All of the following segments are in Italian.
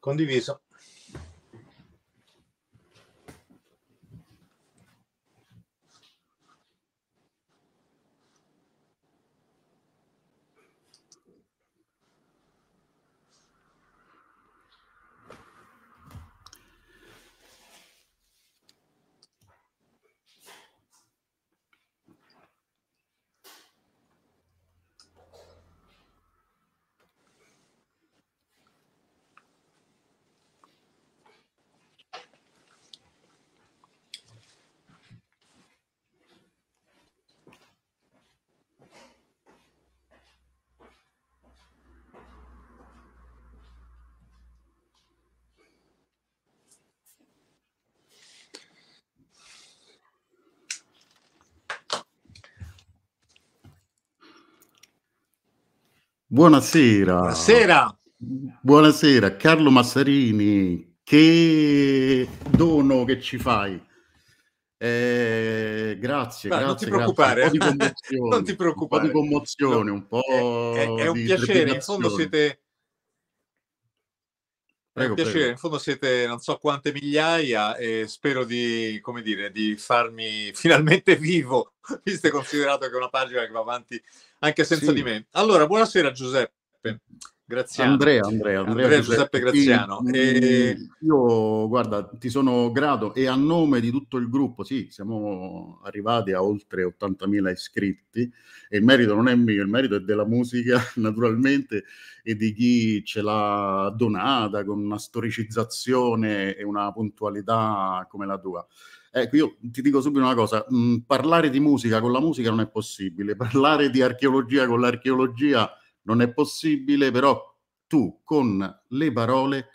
condiviso. Buonasera. Buonasera. Buonasera, Carlo Massarini. Che dono che ci fai. Eh, grazie, Beh, grazie, non ti preoccupare, non ti preoccupare. Un po' di commozione, un po'. è, è, eh, eh, è, un piacere, in fondo siete. Prego, è un piacere, prego. in fondo siete non so quante migliaia e spero di, come dire, di farmi finalmente vivo, visto e considerato che è una pagina che va avanti anche senza sì. di me. Allora, buonasera Giuseppe. Grazie. Andrea, Andrea, Andrea, Andrea Giuseppe, Giuseppe Graziano. E... Io, guarda, ti sono grato e a nome di tutto il gruppo, sì, siamo arrivati a oltre 80.000 iscritti e il merito non è mio, il merito è della musica naturalmente e di chi ce l'ha donata con una storicizzazione e una puntualità come la tua. Ecco, io ti dico subito una cosa, mh, mm, parlare di musica con la musica non è possibile, parlare di archeologia con l'archeologia non è possibile, però tu con le parole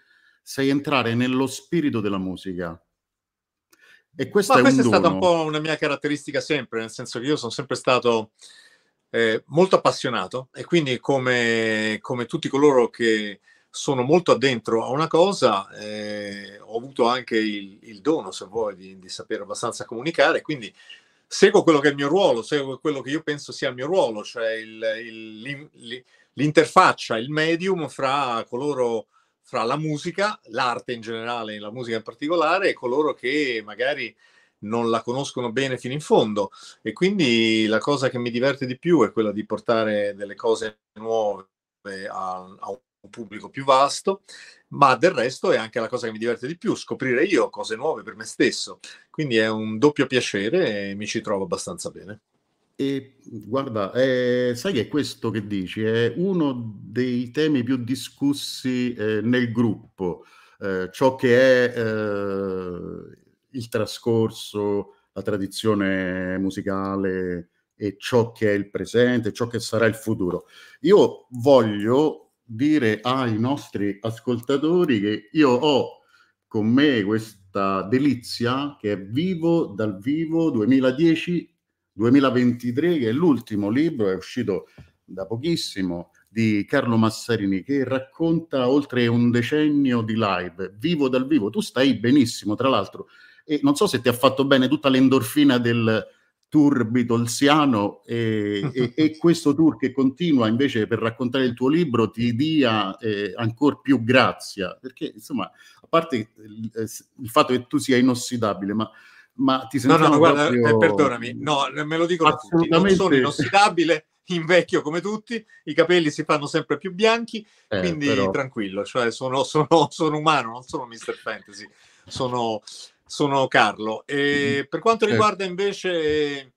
sai entrare nello spirito della musica. E questo Ma è questa è stata un po' una mia caratteristica sempre, nel senso che io sono sempre stato eh, molto appassionato e quindi come, come tutti coloro che sono molto addentro a una cosa, eh, ho avuto anche il, il dono, se vuoi, di, di, sapere abbastanza comunicare, quindi seguo quello che è il mio ruolo, seguo quello che io penso sia il mio ruolo, cioè il, il, l'interfaccia, il medium fra coloro fra la musica, l'arte in generale, la musica in particolare, e coloro che magari non la conoscono bene fino in fondo. E quindi la cosa che mi diverte di più è quella di portare delle cose nuove a, a pubblico più vasto, ma del resto è anche la cosa che mi diverte di più, scoprire io cose nuove per me stesso. Quindi è un doppio piacere e mi ci trovo abbastanza bene. E guarda, eh, sai che è questo che dici è uno dei temi più discussi eh, nel gruppo, eh, ciò che è eh, il trascorso, la tradizione musicale e ciò che è il presente, ciò che sarà il futuro. Io voglio dire ai nostri ascoltatori che io ho con me questa delizia che è Vivo dal Vivo 2010-2023, che è l'ultimo libro, è uscito da pochissimo, di Carlo Massarini che racconta oltre un decennio di live, vivo dal vivo. Tu stai benissimo, tra l'altro, e non so se ti ha fatto bene tutta l'endorfina del, tour beatlesiano e, e, e, questo tour che continua invece per raccontare il tuo libro ti dia eh, ancora più grazia, perché insomma, a parte il, eh, il fatto che tu sia inossidabile, ma ma ti sentiamo no, no, guarda, proprio... eh, perdonami, no, me lo dicono assolutamente... tutti, non sono inossidabile, invecchio come tutti, i capelli si fanno sempre più bianchi, eh, quindi però... tranquillo, cioè sono, sono, sono, umano, non sono Mr. Fantasy, sono, sono Carlo. E mm-hmm. per quanto certo. riguarda invece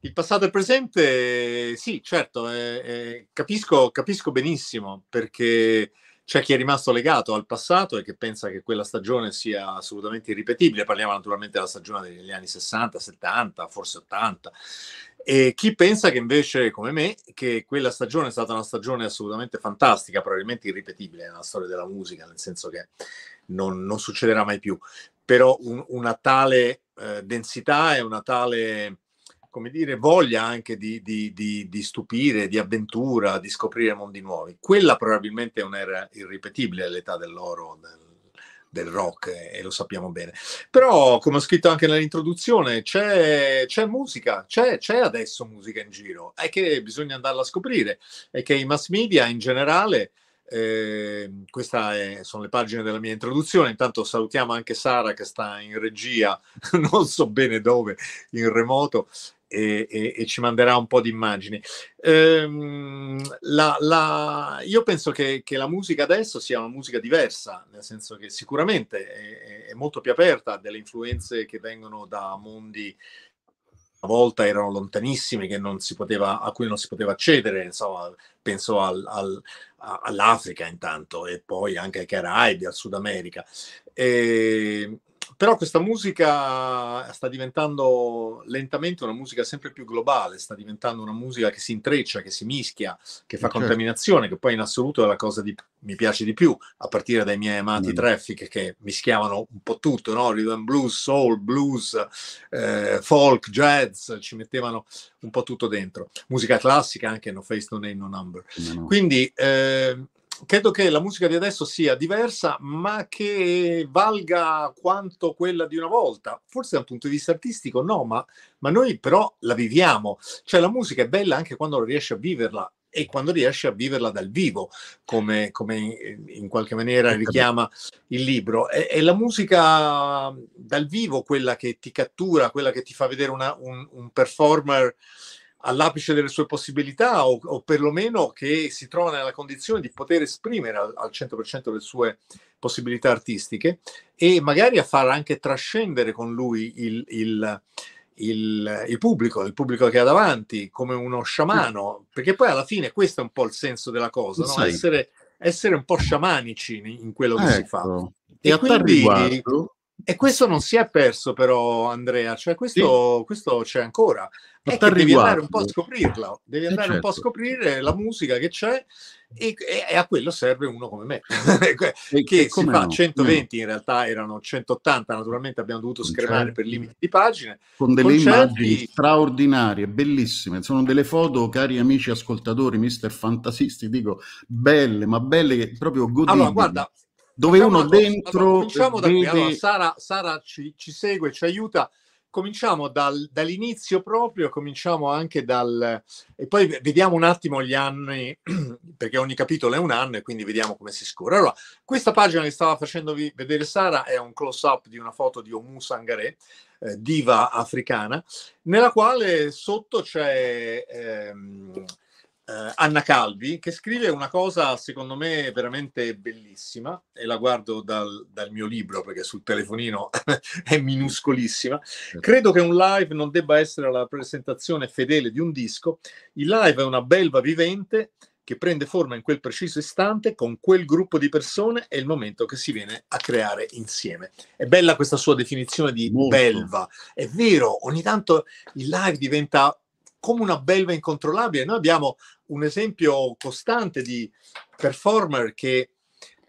il passato e il presente, sì, certo, eh, eh, capisco, capisco, benissimo perché c'è chi è rimasto legato al passato e che pensa che quella stagione sia assolutamente irripetibile. Parliamo naturalmente della stagione degli anni 60, 70, forse 80. E chi pensa che invece, come me, che quella stagione è stata una stagione assolutamente fantastica, probabilmente irripetibile nella storia della musica, nel senso che non, non succederà mai più però un, una tale eh, densità e una tale come dire, voglia anche di, di, di, di, stupire, di avventura, di scoprire mondi nuovi. Quella probabilmente è un'era irripetibile all'età dell'oro del, del rock, e, lo sappiamo bene. Però, come ho scritto anche nell'introduzione, c'è, c'è musica, c'è, c'è, adesso musica in giro, è che bisogna andarla a scoprire, è che i mass media in generale eh, queste sono le pagine della mia introduzione. Intanto salutiamo anche Sara che sta in regia, non so bene dove, in remoto, e, e, e ci manderà un po' di immagini. Eh, io penso che, che, la musica adesso sia una musica diversa, nel senso che sicuramente è, è molto più aperta a delle influenze che vengono da mondi volta erano lontanissime, poteva, a cui non si poteva accedere, insomma, penso al, al, all'Africa intanto e poi anche ai Caraibi, al Sud America. E, però questa musica sta diventando lentamente una musica sempre più globale, sta diventando una musica che si intreccia, che si mischia, che fa eh, certo. contaminazione, che poi in assoluto è la cosa che mi piace di più, a partire dai miei amati mm. traffic che mischiavano un po' tutto, no? Rhythm blues, soul, blues, eh, folk, jazz, ci mettevano un po' tutto dentro. Musica classica anche, No Face No Name No Number. No, no. Quindi eh, credo che la musica di adesso sia diversa, ma che valga quanto quella di una volta. Forse dal punto di vista artistico no, ma, ma noi però la viviamo. Cioè la musica è bella anche quando riesce a viverla e quando riesce a viverla dal vivo, come, come in qualche maniera ecco, richiama il libro. È, è, la musica dal vivo quella che ti cattura, quella che ti fa vedere una, un, un, performer all'apice delle sue possibilità o, o, perlomeno che si trova nella condizione di poter esprimere al, al 100% le sue possibilità artistiche e magari a far anche trascendere con lui il, il, il, il, pubblico, il pubblico che ha davanti, come uno sciamano, perché poi alla fine questo è un po' il senso della cosa, no? essere, essere, un po' sciamanici in, in quello che ecco. si fa. Ecco. E, e a quindi, tal riguardo, e questo non si è perso però, Andrea, cioè questo, sì. questo c'è ancora. È che devi andare un po' a scoprirla, devi eh, andare certo. un po' a certo. scoprire la musica che c'è e, e a quello serve uno come me, che e si fa no? 120, no. in realtà erano 180, naturalmente abbiamo dovuto scremare certo. per limiti di pagine. Con delle concerti... immagini straordinarie, bellissime, sono delle foto, cari amici ascoltatori, mister fantasisti, dico, belle, ma belle che proprio godibili. Allora, guarda, dove facciamo uno dentro... Allora, vede... allora, Sara, Sara ci, ci, segue, ci aiuta. Cominciamo dal, dall'inizio proprio, cominciamo anche dal... e poi vediamo un attimo gli anni, perché ogni capitolo è un anno e quindi vediamo come si scorre. Allora, questa pagina che stava facendovi vedere Sara è un close-up di una foto di Omu Sangaré, eh, diva africana, nella quale sotto c'è... Ehm, eh, Anna Calvi, che scrive una cosa secondo me veramente bellissima e la guardo dal, dal mio libro perché sul telefonino è minuscolissima. Certo. Credo che un live non debba essere la presentazione fedele di un disco. Il live è una belva vivente che prende forma in quel preciso istante con quel gruppo di persone e il momento che si viene a creare insieme. È bella questa sua definizione di Molto. belva. È vero, ogni tanto il live diventa come una belva incontrollabile. Noi abbiamo un esempio costante di performer che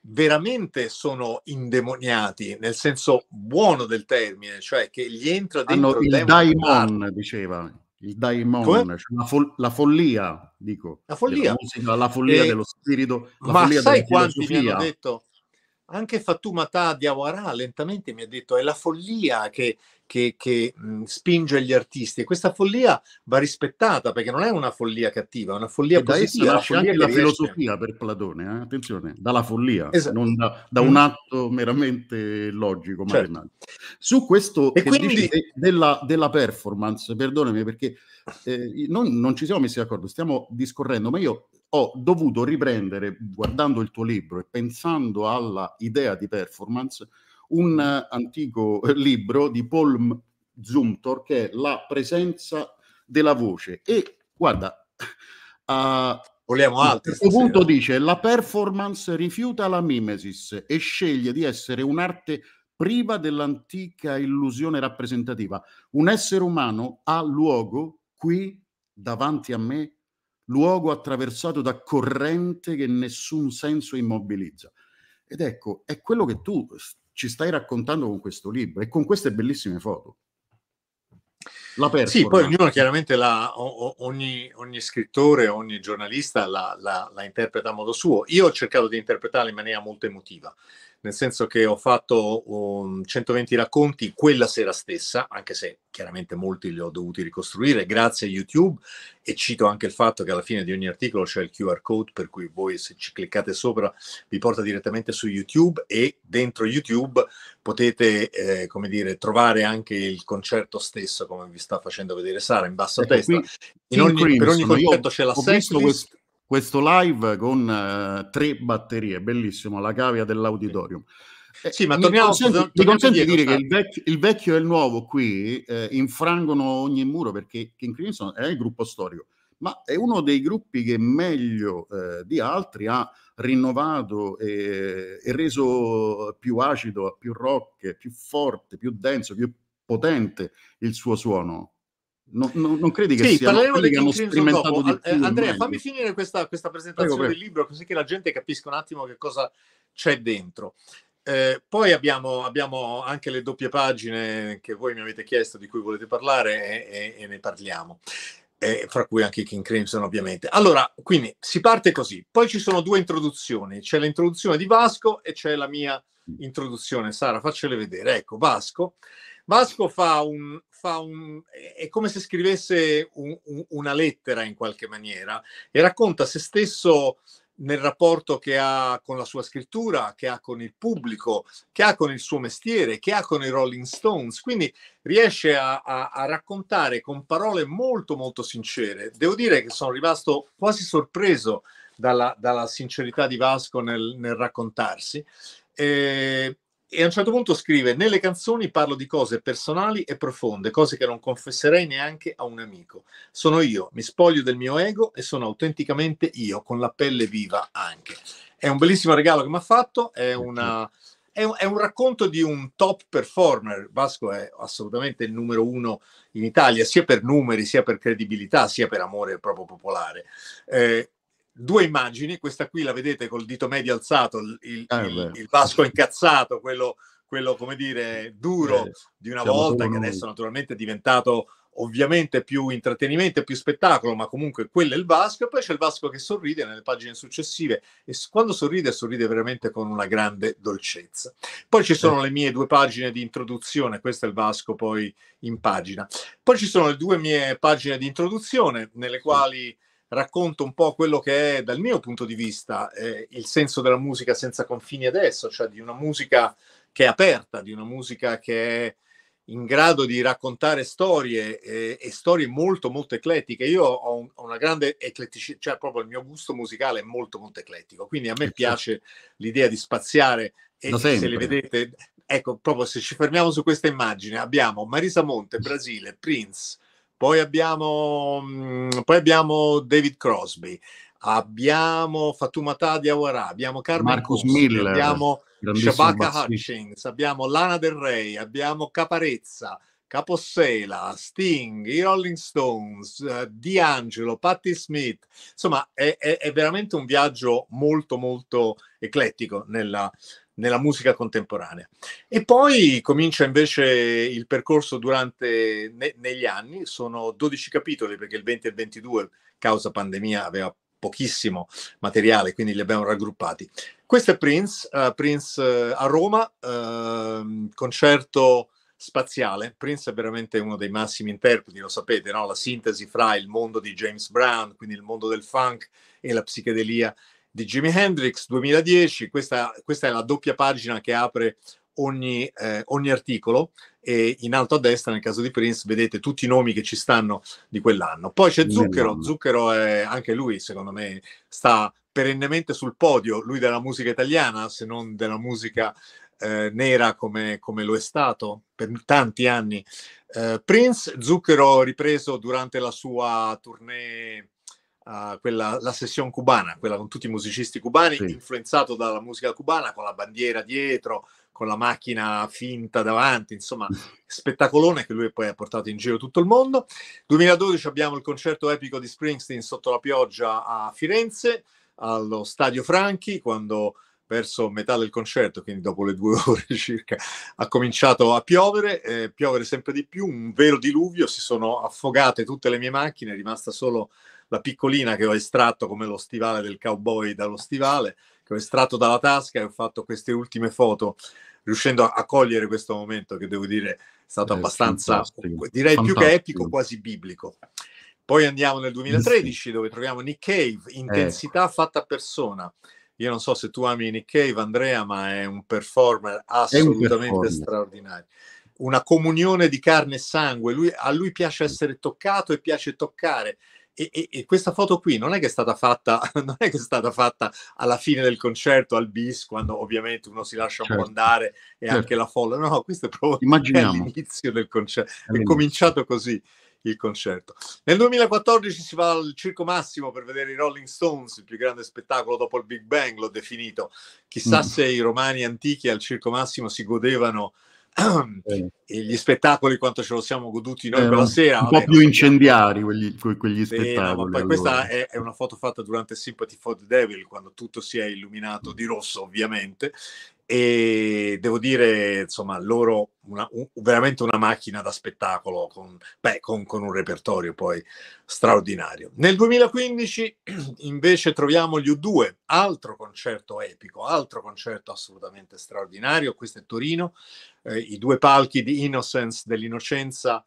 veramente sono indemoniati, nel senso buono del termine, cioè che gli entra dentro Hanno il daimon, diceva il daimon, cioè la, fo- la, follia, dico. La follia. Musica, la follia e... Eh, dello spirito, la Ma follia sai quanti mi hanno detto? Anche Fatou Matà di lentamente mi ha detto è la follia che, che, che mh, spinge gli artisti e questa follia va rispettata perché non è una follia cattiva, è una follia e positiva. Da nasce anche la filosofia per Platone, eh? attenzione, dalla follia, esatto. non da, da, mm. un atto meramente logico. Certo. Su questo e quindi... dici, della, della, performance, perdonami perché eh, non, non ci siamo messi d'accordo, stiamo discorrendo, ma io ho dovuto riprendere, guardando il tuo libro e pensando alla idea di performance, un antico libro di Paul Zumthor che è La presenza della voce. E guarda, a questo punto dice la performance rifiuta la mimesis e sceglie di essere un'arte priva dell'antica illusione rappresentativa. Un essere umano ha luogo qui davanti a me, luogo attraversato da corrente che nessun senso immobilizza. Ed ecco, è quello che tu ci stai raccontando con questo libro e con queste bellissime foto. Sì, poi ognuno chiaramente la, ogni, ogni, scrittore, ogni giornalista la, la, la, interpreta a modo suo. Io ho cercato di interpretarla in maniera molto emotiva nel senso che ho fatto um, 120 racconti quella sera stessa, anche se chiaramente molti li ho dovuti ricostruire grazie a YouTube e cito anche il fatto che alla fine di ogni articolo c'è il QR code per cui voi se ci cliccate sopra vi porta direttamente su YouTube e dentro YouTube potete eh, come dire trovare anche il concerto stesso come vi sta facendo vedere Sara in basso a ecco, destra. in ogni, per ogni concerto c'è la setlist questo live con eh, tre batterie, bellissimo, la cavia dell'auditorium. Eh, sì, ma mi torniamo, consenti, torniamo mi consenti di dire che il vecchio, il vecchio, e il nuovo qui eh, infrangono ogni muro perché King Crimson è il gruppo storico, ma è uno dei gruppi che meglio eh, di altri ha rinnovato e, e reso più acido, più rock, più forte, più denso, più potente il suo suono. No, no, non credi che sì, sia parleremo di hanno sperimentato Di Più, Andrea, fammi finire questa, questa presentazione prego, prego. del libro, così che la gente capisca un attimo che cosa c'è dentro. Eh, poi abbiamo, abbiamo, anche le doppie pagine che voi mi avete chiesto, di cui volete parlare, e, e, e ne parliamo. Eh, fra cui anche King Crimson, ovviamente. Allora, quindi si parte così. Poi ci sono due introduzioni: c'è l'introduzione di Vasco e c'è la mia introduzione. Sara, faccele vedere. Ecco, Vasco Vasco fa un, fa un, è come se scrivesse un, un, una lettera in qualche maniera e racconta se stesso nel rapporto che ha con la sua scrittura, che ha con il pubblico, che ha con il suo mestiere, che ha con i Rolling Stones. Quindi riesce a, a, a raccontare con parole molto molto sincere. Devo dire che sono rimasto quasi sorpreso dalla, dalla sincerità di Vasco nel, nel raccontarsi. Eh, e a un certo punto scrive: Nelle canzoni parlo di cose personali e profonde, cose che non confesserei neanche a un amico. Sono io, mi spoglio del mio ego e sono autenticamente io, con la pelle viva anche. È un bellissimo regalo che mi ha fatto. È, una, è, un, è un, racconto di un top performer. Vasco è assolutamente il numero uno in Italia, sia per numeri, sia per credibilità, sia per amore proprio popolare. Eh, due immagini, questa qui la vedete col dito medio alzato, il, ah, il, eh, il Vasco incazzato, quello, quello, come dire duro eh, di una volta, che adesso naturalmente è diventato ovviamente più intrattenimento, e più spettacolo, ma comunque quello è il Vasco, e poi c'è il Vasco che sorride nelle pagine successive e quando sorride sorride veramente con una grande dolcezza. Poi ci sono eh. le mie due pagine di introduzione, questo è il Vasco poi in pagina. Poi ci sono le due mie pagine di introduzione nelle quali racconto un po' quello che è, dal mio punto di vista, eh, il senso della musica senza confini adesso, cioè di una musica che è aperta, di una musica che è in grado di raccontare storie eh, e storie molto molto eclettiche. Io ho, un, ho una grande ecletticità, cioè proprio il mio gusto musicale è molto molto eclettico, quindi a me ecco. piace l'idea di spaziare e no se le vedete, ecco, proprio se ci fermiamo su questa immagine, abbiamo Marisa Monte, Brasile, Prince, poi abbiamo, mm, poi abbiamo David Crosby, abbiamo Fatoumata Diawara, abbiamo Carmen Marcus Costi, Miller, abbiamo Shabaka Hutchins, abbiamo Lana Del Rey, abbiamo Caparezza, Capossela, Sting, i Rolling Stones, uh, D'Angelo, Patti Smith. Insomma, è, è, è, veramente un viaggio molto, molto eclettico nella, nella musica contemporanea. E poi comincia invece il percorso durante ne, negli anni, sono 12 capitoli perché il 20 e il 22 causa pandemia aveva pochissimo materiale, quindi li abbiamo raggruppati. Questo è Prince, uh, Prince uh, a Roma, uh, concerto spaziale. Prince è veramente uno dei massimi interpreti, lo sapete, no? la sintesi fra il mondo di James Brown, quindi il mondo del funk e la psichedelia di Jimi Hendrix 2010, questa, questa è la doppia pagina che apre ogni, eh, ogni articolo e in alto a destra nel caso di Prince vedete tutti i nomi che ci stanno di quell'anno. Poi c'è Zucchero, Zucchero è anche lui secondo me sta perennemente sul podio, lui della musica italiana se non della musica eh, nera come, come, lo è stato per tanti anni. Eh, Prince, Zucchero ripreso durante la sua tournée quella, la sessione cubana, quella con tutti i musicisti cubani, sì. influenzato dalla musica cubana, con la bandiera dietro, con la macchina finta davanti, insomma, spettacolone che lui poi ha portato in giro tutto il mondo. 2012 abbiamo il concerto epico di Springsteen sotto la pioggia a Firenze, allo Stadio Franchi, quando verso metà del concerto, quindi dopo le due ore circa, ha cominciato a piovere, eh, piovere sempre di più, un vero diluvio, si sono affogate tutte le mie macchine, è rimasta solo la piccolina che ho estratto come lo stivale del cowboy dallo stivale, che ho estratto dalla tasca e ho fatto queste ultime foto riuscendo a, cogliere questo momento che devo dire è stato eh, abbastanza, fantastico, direi fantastico. più che epico, quasi biblico. Poi andiamo nel 2013 sì. dove troviamo Nick Cave, Intensità ecco. fatta persona. Io non so se tu ami Nick Cave, Andrea, ma è un performer assolutamente un performer. straordinario. Una comunione di carne e sangue. Lui, a lui piace essere toccato e piace toccare. E, e, e, questa foto qui non è che è stata fatta, non è che è stata fatta alla fine del concerto al bis, quando ovviamente uno si lascia certo. un po' certo. andare e certo. anche la folla. No, questo è proprio Immaginiamo. all'inizio del concerto. È cominciato così il concerto. Nel 2014 si va al Circo Massimo per vedere i Rolling Stones, il più grande spettacolo dopo il Big Bang, l'ho definito. Chissà mm. se i romani antichi al Circo Massimo si godevano gli spettacoli quanto ce lo siamo goduti noi eh, quella sera un vabbè, po' più incendiari quegli, quegli sì, spettacoli no, allora. questa è, è, una foto fatta durante Sympathy for the Devil quando tutto si è illuminato di rosso ovviamente e devo dire, insomma, loro una, un, veramente una macchina da spettacolo con, beh, con, con, un repertorio poi straordinario. Nel 2015 invece troviamo gli U2, altro concerto epico, altro concerto assolutamente straordinario, questo è Torino, eh, i due palchi di Innocence, dell'innocenza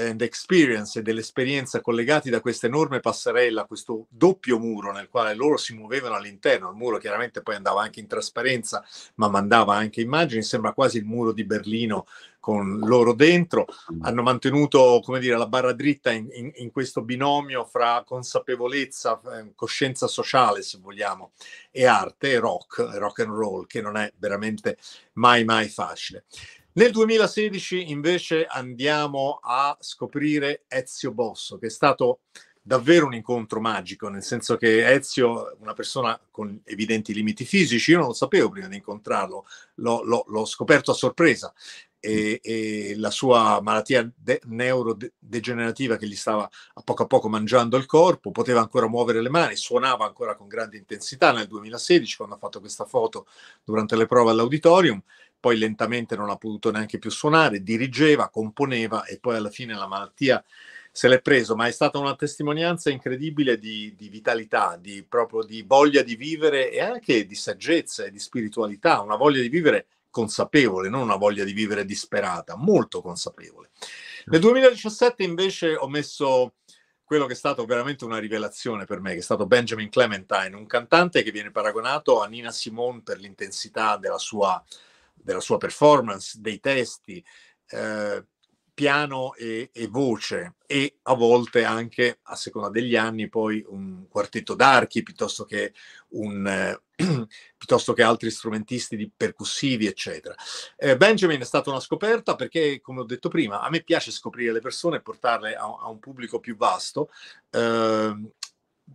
and Experience e dell'esperienza collegati da questa enorme passerella, questo doppio muro nel quale loro si muovevano all'interno, il muro chiaramente poi andava anche in trasparenza, ma mandava anche immagini, sembra quasi il muro di Berlino con loro dentro, hanno mantenuto come dire, la barra dritta in, in, in questo binomio fra consapevolezza, ehm, coscienza sociale se vogliamo, e arte, rock, rock and roll, che non è veramente mai mai facile. Nel 2016 invece andiamo a scoprire Ezio Bosso, che è stato davvero un incontro magico, nel senso che Ezio, una persona con evidenti limiti fisici, io non lo sapevo prima di incontrarlo, l'ho, l'ho, l'ho scoperto a sorpresa. E, e la sua malattia de- neurodegenerativa che gli stava a poco a poco mangiando il corpo, poteva ancora muovere le mani, suonava ancora con grande intensità nel 2016 quando ha fatto questa foto durante le prove all'auditorium poi lentamente non ha potuto neanche più suonare, dirigeva, componeva e poi alla fine la malattia se l'è preso, ma è stata una testimonianza incredibile di, di vitalità, di, proprio di voglia di vivere e anche di saggezza e di spiritualità, una voglia di vivere consapevole, non una voglia di vivere disperata, molto consapevole. Nel 2017 certo. invece ho messo quello che è stato veramente una rivelazione per me, che è stato Benjamin Clementine, un cantante che viene paragonato a Nina Simone per l'intensità della sua della sua performance, dei testi, eh, piano e, e, voce e a volte anche a seconda degli anni poi un quartetto d'archi piuttosto che, un, eh, piuttosto che altri strumentisti di percussivi eccetera. Eh, Benjamin è stata una scoperta perché come ho detto prima a me piace scoprire le persone e portarle a, a un pubblico più vasto ehm,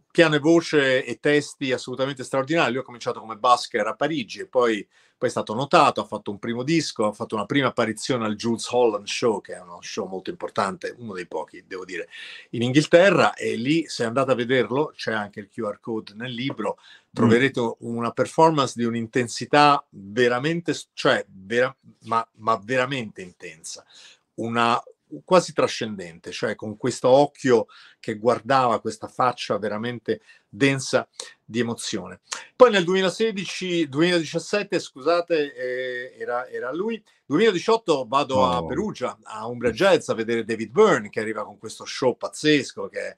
piano e voce e testi assolutamente straordinari. Io ho cominciato come basker a Parigi e poi poi è stato notato, ha fatto un primo disco, ha fatto una prima apparizione al Jules Holland Show, che è uno show molto importante, uno dei pochi, devo dire, in Inghilterra, e lì, se andate a vederlo, c'è anche il QR code nel libro, mm. troverete una performance di un'intensità veramente, cioè, vera, ma, ma veramente intensa. Una, quasi trascendente, cioè con questo occhio che guardava questa faccia veramente densa di emozione. Poi nel 2016, 2017, scusate, eh, era, era, lui. 2018 vado oh. a Perugia, a Umbra Jazz, a vedere David Byrne che arriva con questo show pazzesco che è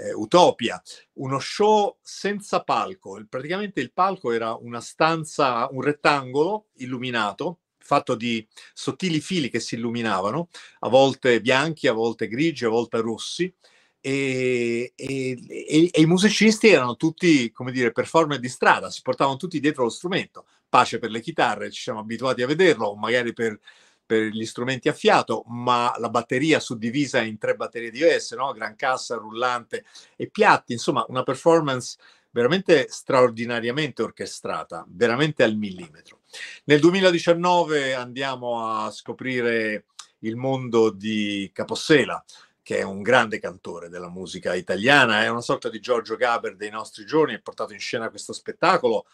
eh, Utopia, uno show senza palco. Praticamente il palco era una stanza, un rettangolo illuminato fatto di sottili fili che si illuminavano, a volte bianchi, a volte grigi, a volte rossi. E, e, e, e, i musicisti erano tutti, come dire, performer di strada, si portavano tutti dietro lo strumento, pace per le chitarre, ci siamo abituati a vederlo, magari per, per gli strumenti a fiato, ma la batteria suddivisa in tre batterie diverse, no? gran cassa, rullante e piatti, insomma una performance veramente straordinariamente orchestrata, veramente al millimetro. Nel 2019 andiamo a scoprire il mondo di Capossela, che è un grande cantore della musica italiana, è una sorta di Giorgio Gaber dei nostri giorni, ha portato in scena questo spettacolo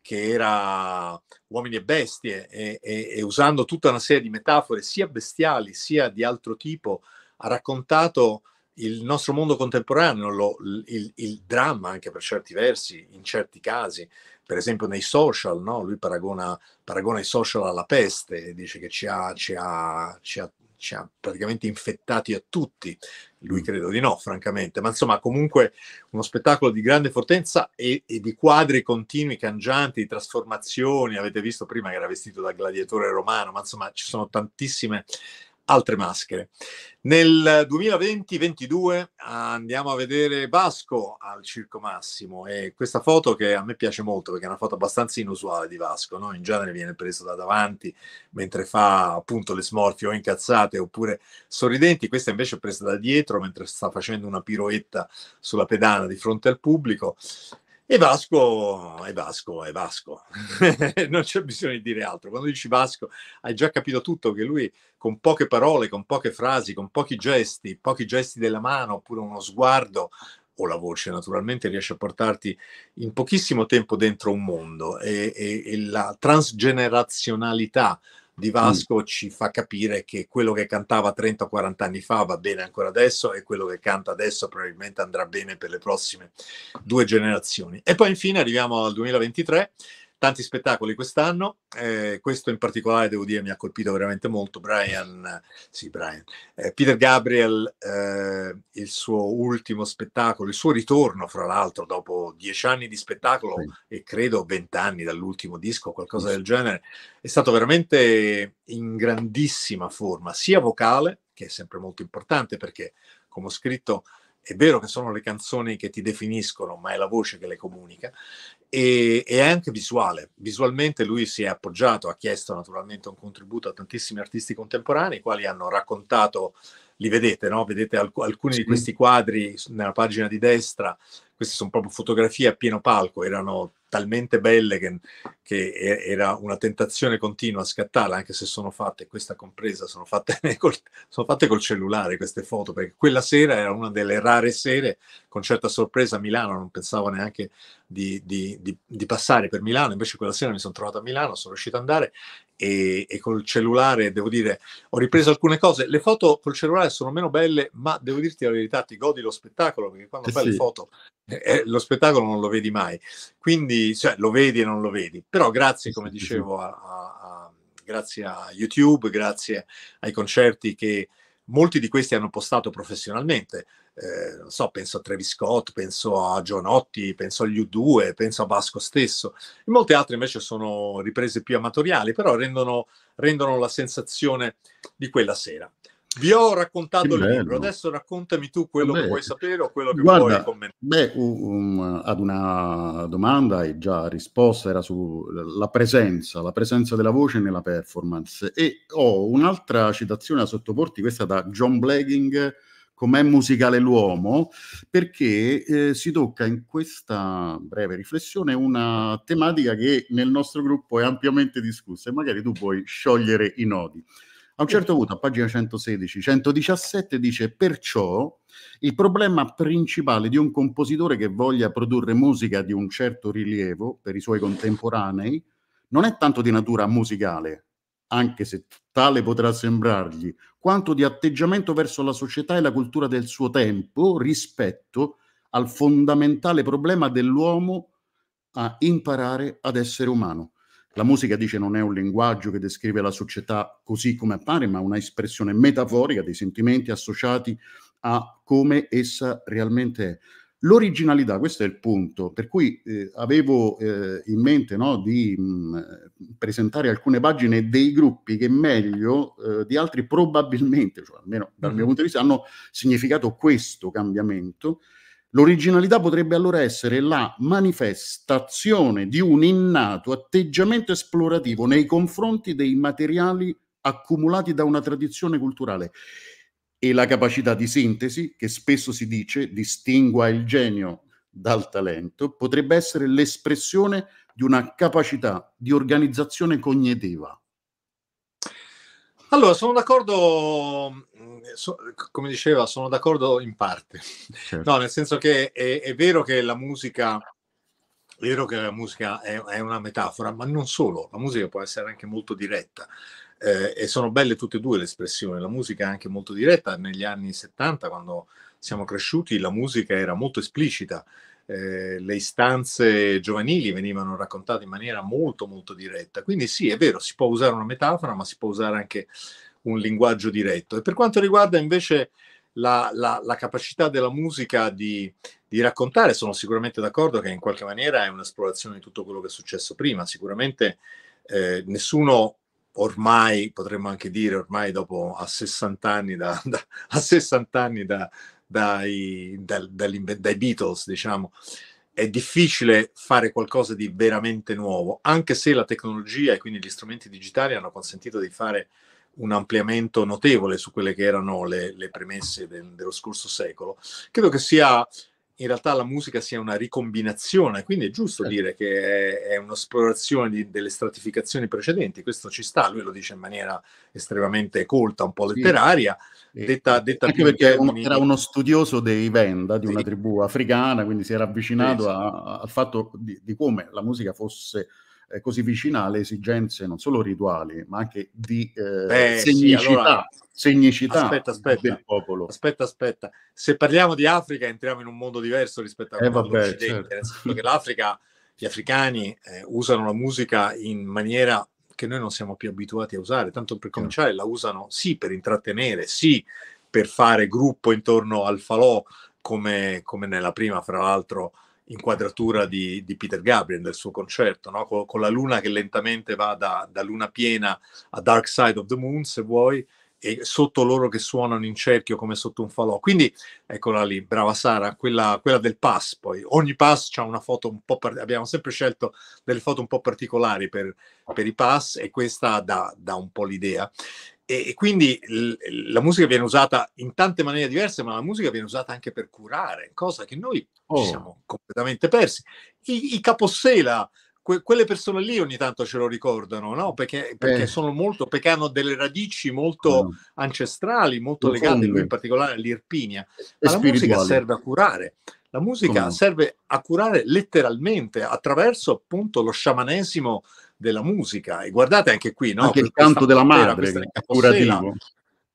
che era uomini e bestie e, e, e, usando tutta una serie di metafore sia bestiali sia di altro tipo ha raccontato il nostro mondo contemporaneo, lo, il, il, dramma anche per certi versi, in certi casi, per esempio nei social, no? lui paragona, paragona, i social alla peste, dice che ci ha, ci ha, ci ha ci ha praticamente infettati a tutti. Lui mm. credo di no, francamente, ma insomma, comunque uno spettacolo di grande fortezza e, e, di quadri continui, cangianti, di trasformazioni. Avete visto prima che era vestito da gladiatore romano, ma insomma, ci sono tantissime altre maschere. Nel 2020-22 andiamo a vedere Vasco al Circo Massimo e questa foto che a me piace molto perché è una foto abbastanza inusuale di Vasco, no? in genere viene preso da davanti mentre fa appunto le smorfie o incazzate oppure sorridenti, questa invece è presa da dietro mentre sta facendo una piroetta sulla pedana di fronte al pubblico e Vasco è Vasco, è Vasco. non c'è bisogno di dire altro. Quando dici Vasco hai già capito tutto, che lui con poche parole, con poche frasi, con pochi gesti, pochi gesti della mano oppure uno sguardo, o la voce naturalmente riesce a portarti in pochissimo tempo dentro un mondo e, e, e la transgenerazionalità di mm. Vasco mm. ci fa capire che quello che cantava 30 o 40 anni fa va bene ancora adesso e quello che canta adesso probabilmente andrà bene per le prossime due generazioni. E poi infine arriviamo al 2023 tanti spettacoli quest'anno, eh, questo in particolare devo dire mi ha colpito veramente molto, Brian, sì Brian, eh, Peter Gabriel, eh, il suo ultimo spettacolo, il suo ritorno fra l'altro dopo dieci anni di spettacolo sì. e credo vent'anni dall'ultimo disco, qualcosa sì. del genere, è stato veramente in grandissima forma, sia vocale, che è sempre molto importante perché come ho scritto è vero che sono le canzoni che ti definiscono, ma è la voce che le comunica, e, e, anche visuale. Visualmente lui si è appoggiato, ha chiesto naturalmente un contributo a tantissimi artisti contemporanei, i quali hanno raccontato, li vedete, no? vedete alc- alcuni sì. di questi quadri nella pagina di destra, queste sono proprio fotografie a pieno palco, erano talmente belle che, che, era una tentazione continua a scattarle, anche se sono fatte, questa compresa, sono fatte, col, sono fatte col cellulare queste foto, perché quella sera era una delle rare sere, con certa sorpresa a Milano, non pensavo neanche di, di, di, di passare per Milano, invece quella sera mi sono trovato a Milano, sono riuscito ad andare e, e, col cellulare, devo dire, ho ripreso alcune cose. Le foto col cellulare sono meno belle, ma devo dirti la verità, ti godi lo spettacolo, perché quando eh fai sì. le foto eh, eh, lo spettacolo non lo vedi mai, quindi cioè, lo vedi e non lo vedi, però grazie, come dicevo, a, a, a, grazie a YouTube, grazie ai concerti che molti di questi hanno postato professionalmente. Eh, non so, penso a Travis Scott, penso a Giovanotti, penso agli U2, penso a Vasco stesso. E molte altre invece sono riprese più amatoriali, però rendono, rendono la sensazione di quella sera. Vi ho raccontato il libro, adesso raccontami tu quello beh, che vuoi sapere o quello che guarda, vuoi commentare. Beh, um, ad una domanda e già risposta era sulla presenza, la presenza della voce nella performance. E ho un'altra citazione da sottoporti, questa da John Blagging, com'è musicale l'uomo, perché eh, si tocca in questa breve riflessione una tematica che nel nostro gruppo è ampiamente discussa e magari tu puoi sciogliere i nodi. A un certo punto, a pagina 116, 117 dice perciò il problema principale di un compositore che voglia produrre musica di un certo rilievo per i suoi contemporanei non è tanto di natura musicale, anche se tale potrà sembrargli, quanto di atteggiamento verso la società e la cultura del suo tempo rispetto al fondamentale problema dell'uomo a imparare ad essere umano. La musica dice non è un linguaggio che descrive la società così come appare, ma una espressione metaforica dei sentimenti associati a come essa realmente è. L'originalità, questo è il punto, per cui eh, avevo eh, in mente no, di mh, mm, presentare alcune pagine dei gruppi che meglio eh, di altri probabilmente, cioè almeno dal mio mm. punto di vista, hanno significato questo cambiamento L'originalità potrebbe allora essere la manifestazione di un innato atteggiamento esplorativo nei confronti dei materiali accumulati da una tradizione culturale e la capacità di sintesi, che spesso si dice distingua il genio dal talento, potrebbe essere l'espressione di una capacità di organizzazione cognitiva. Allora, sono d'accordo so, come diceva, sono d'accordo in parte. Certo. No, nel senso che è, è, vero che la musica, è vero che la musica è, è, una metafora, ma non solo, la musica può essere anche molto diretta. Eh, e sono belle tutte e due le espressioni. La musica è anche molto diretta. Negli anni 70, quando siamo cresciuti, la musica era molto esplicita. Eh, le istanze giovanili venivano raccontate in maniera molto molto diretta. Quindi sì, è vero, si può usare una metafora, ma si può usare anche un linguaggio diretto. E per quanto riguarda invece la, la, la capacità della musica di, di, raccontare, sono sicuramente d'accordo che in qualche maniera è un'esplorazione di tutto quello che è successo prima. Sicuramente eh, nessuno ormai, potremmo anche dire, ormai dopo a 60 anni, da, da, a 60 anni da, dai, dai Beatles, diciamo, è difficile fare qualcosa di veramente nuovo, anche se la tecnologia e quindi gli strumenti digitali hanno consentito di fare eh, un ampliamento notevole su quelle che erano le, le premesse del, dello scorso secolo. Credo che sia in realtà la musica sia una ricombinazione, quindi è giusto dire che è, è un'esplorazione di, delle stratificazioni precedenti, questo ci sta, lui lo dice in maniera estremamente colta, un po' letteraria, sì. detta, detta più perché un, era uno studioso dei Venda, di sì. una tribù africana, quindi si era avvicinato sì, a, al fatto di, di, come la musica fosse eh, così vicina alle esigenze non solo rituali, ma anche di eh, Beh, segnicità, sì, allora, segnicità aspetta, aspetta, del popolo. Aspetta, aspetta. Se parliamo di Africa entriamo in un mondo diverso rispetto a eh, quello eh, certo. che l'Africa, gli africani eh, usano la musica in maniera che noi non siamo più abituati a usare, tanto per cominciare la usano sì per intrattenere, sì per fare gruppo intorno al falò, come, come nella prima, fra l'altro, inquadratura di, di, Peter Gabriel del suo concerto, no? con, con, la luna che lentamente va da, da, luna piena a Dark Side of the Moon, se vuoi, e sotto loro che suonano in cerchio come sotto un falò. Quindi eccola lì, brava Sara, quella, quella del pass. Poi ogni pass ha una foto un po' particolare, abbiamo sempre scelto delle foto un po' particolari per, per i pass e questa dà, dà un po' l'idea. E, e quindi l- la musica viene usata in tante maniere diverse, ma la musica viene usata anche per curare, cosa che noi oh. siamo completamente persi. I, i capossela, que- quelle persone lì ogni tanto ce lo ricordano, no? Perché, perché eh. sono molto, perché hanno delle radici molto mm. ancestrali, molto Profonde. legate lui in particolare all'Irpinia. Ma la musica serve a curare. La musica mm. serve a curare letteralmente attraverso appunto lo sciamanesimo della musica. E guardate anche qui, no? Anche il canto della madre, sera, è curativo.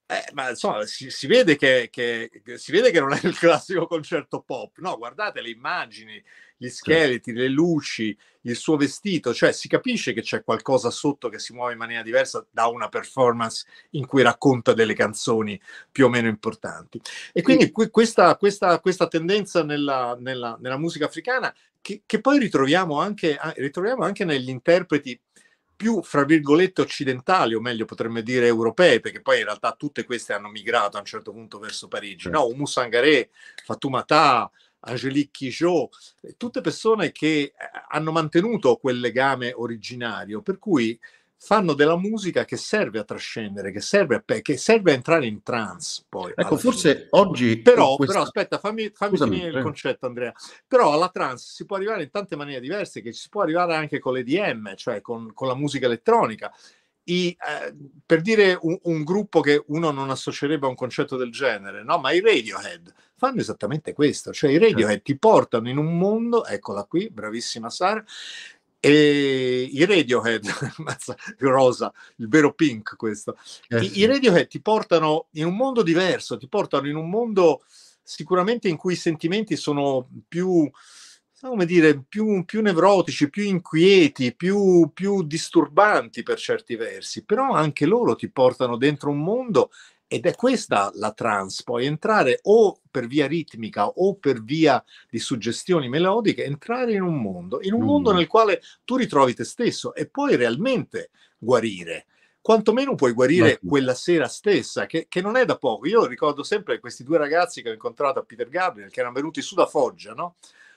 Eh, ma insomma, si, si, vede che, che, si, vede che, non è il classico concerto pop, no? Guardate le immagini, gli scheletri, sì. le luci, il suo vestito, cioè si capisce che c'è qualcosa sotto che si muove in maniera diversa da una performance in cui racconta delle canzoni più o meno importanti. E quindi sì. questa, questa, questa, tendenza nella, nella, nella musica africana che, che poi ritroviamo anche, ritroviamo anche negli interpreti più, fra virgolette, occidentali, o meglio potremmo dire europei, perché poi in realtà tutte queste hanno migrato a un certo punto verso Parigi. No, Oumu Sangaré, Fatoumata, Angélique Quichot, tutte persone che eh, hanno mantenuto quel legame originario, per cui fanno della musica che serve a trascendere, che serve a, che serve a entrare in trance. Poi, ecco, forse fine. oggi... Però, questa... però, aspetta, fammi, fammi Scusami, finire prego. il concetto Andrea. Però alla trance si può arrivare in tante maniere diverse, che si può arrivare anche con l'EDM, cioè con, con la musica elettronica. I, eh, per dire un, un, gruppo che uno non associerebbe a un concetto del genere, no? Ma i Radiohead fanno esattamente questo, cioè i certo. Radiohead ti portano in un mondo, eccola qui, bravissima Sara, e I Radiohead, rosa, il vero pink questo. Eh, I, sì. I, Radiohead ti portano in un mondo diverso, ti portano in un mondo sicuramente in cui i sentimenti sono più, come dire, più, più nevrotici, più inquieti, più, più disturbanti per certi versi, però anche loro ti portano dentro un mondo ed è questa la trance, poi entrare o per via ritmica o per via di suggestioni melodiche, entrare in un mondo, in un mm. mondo nel quale tu ritrovi te stesso e puoi realmente guarire. Quantomeno puoi guarire no. quella sera stessa, che, che, non è da poco. Io ricordo sempre questi due ragazzi che ho incontrato a Peter Gabriel, che erano venuti su da Foggia, no?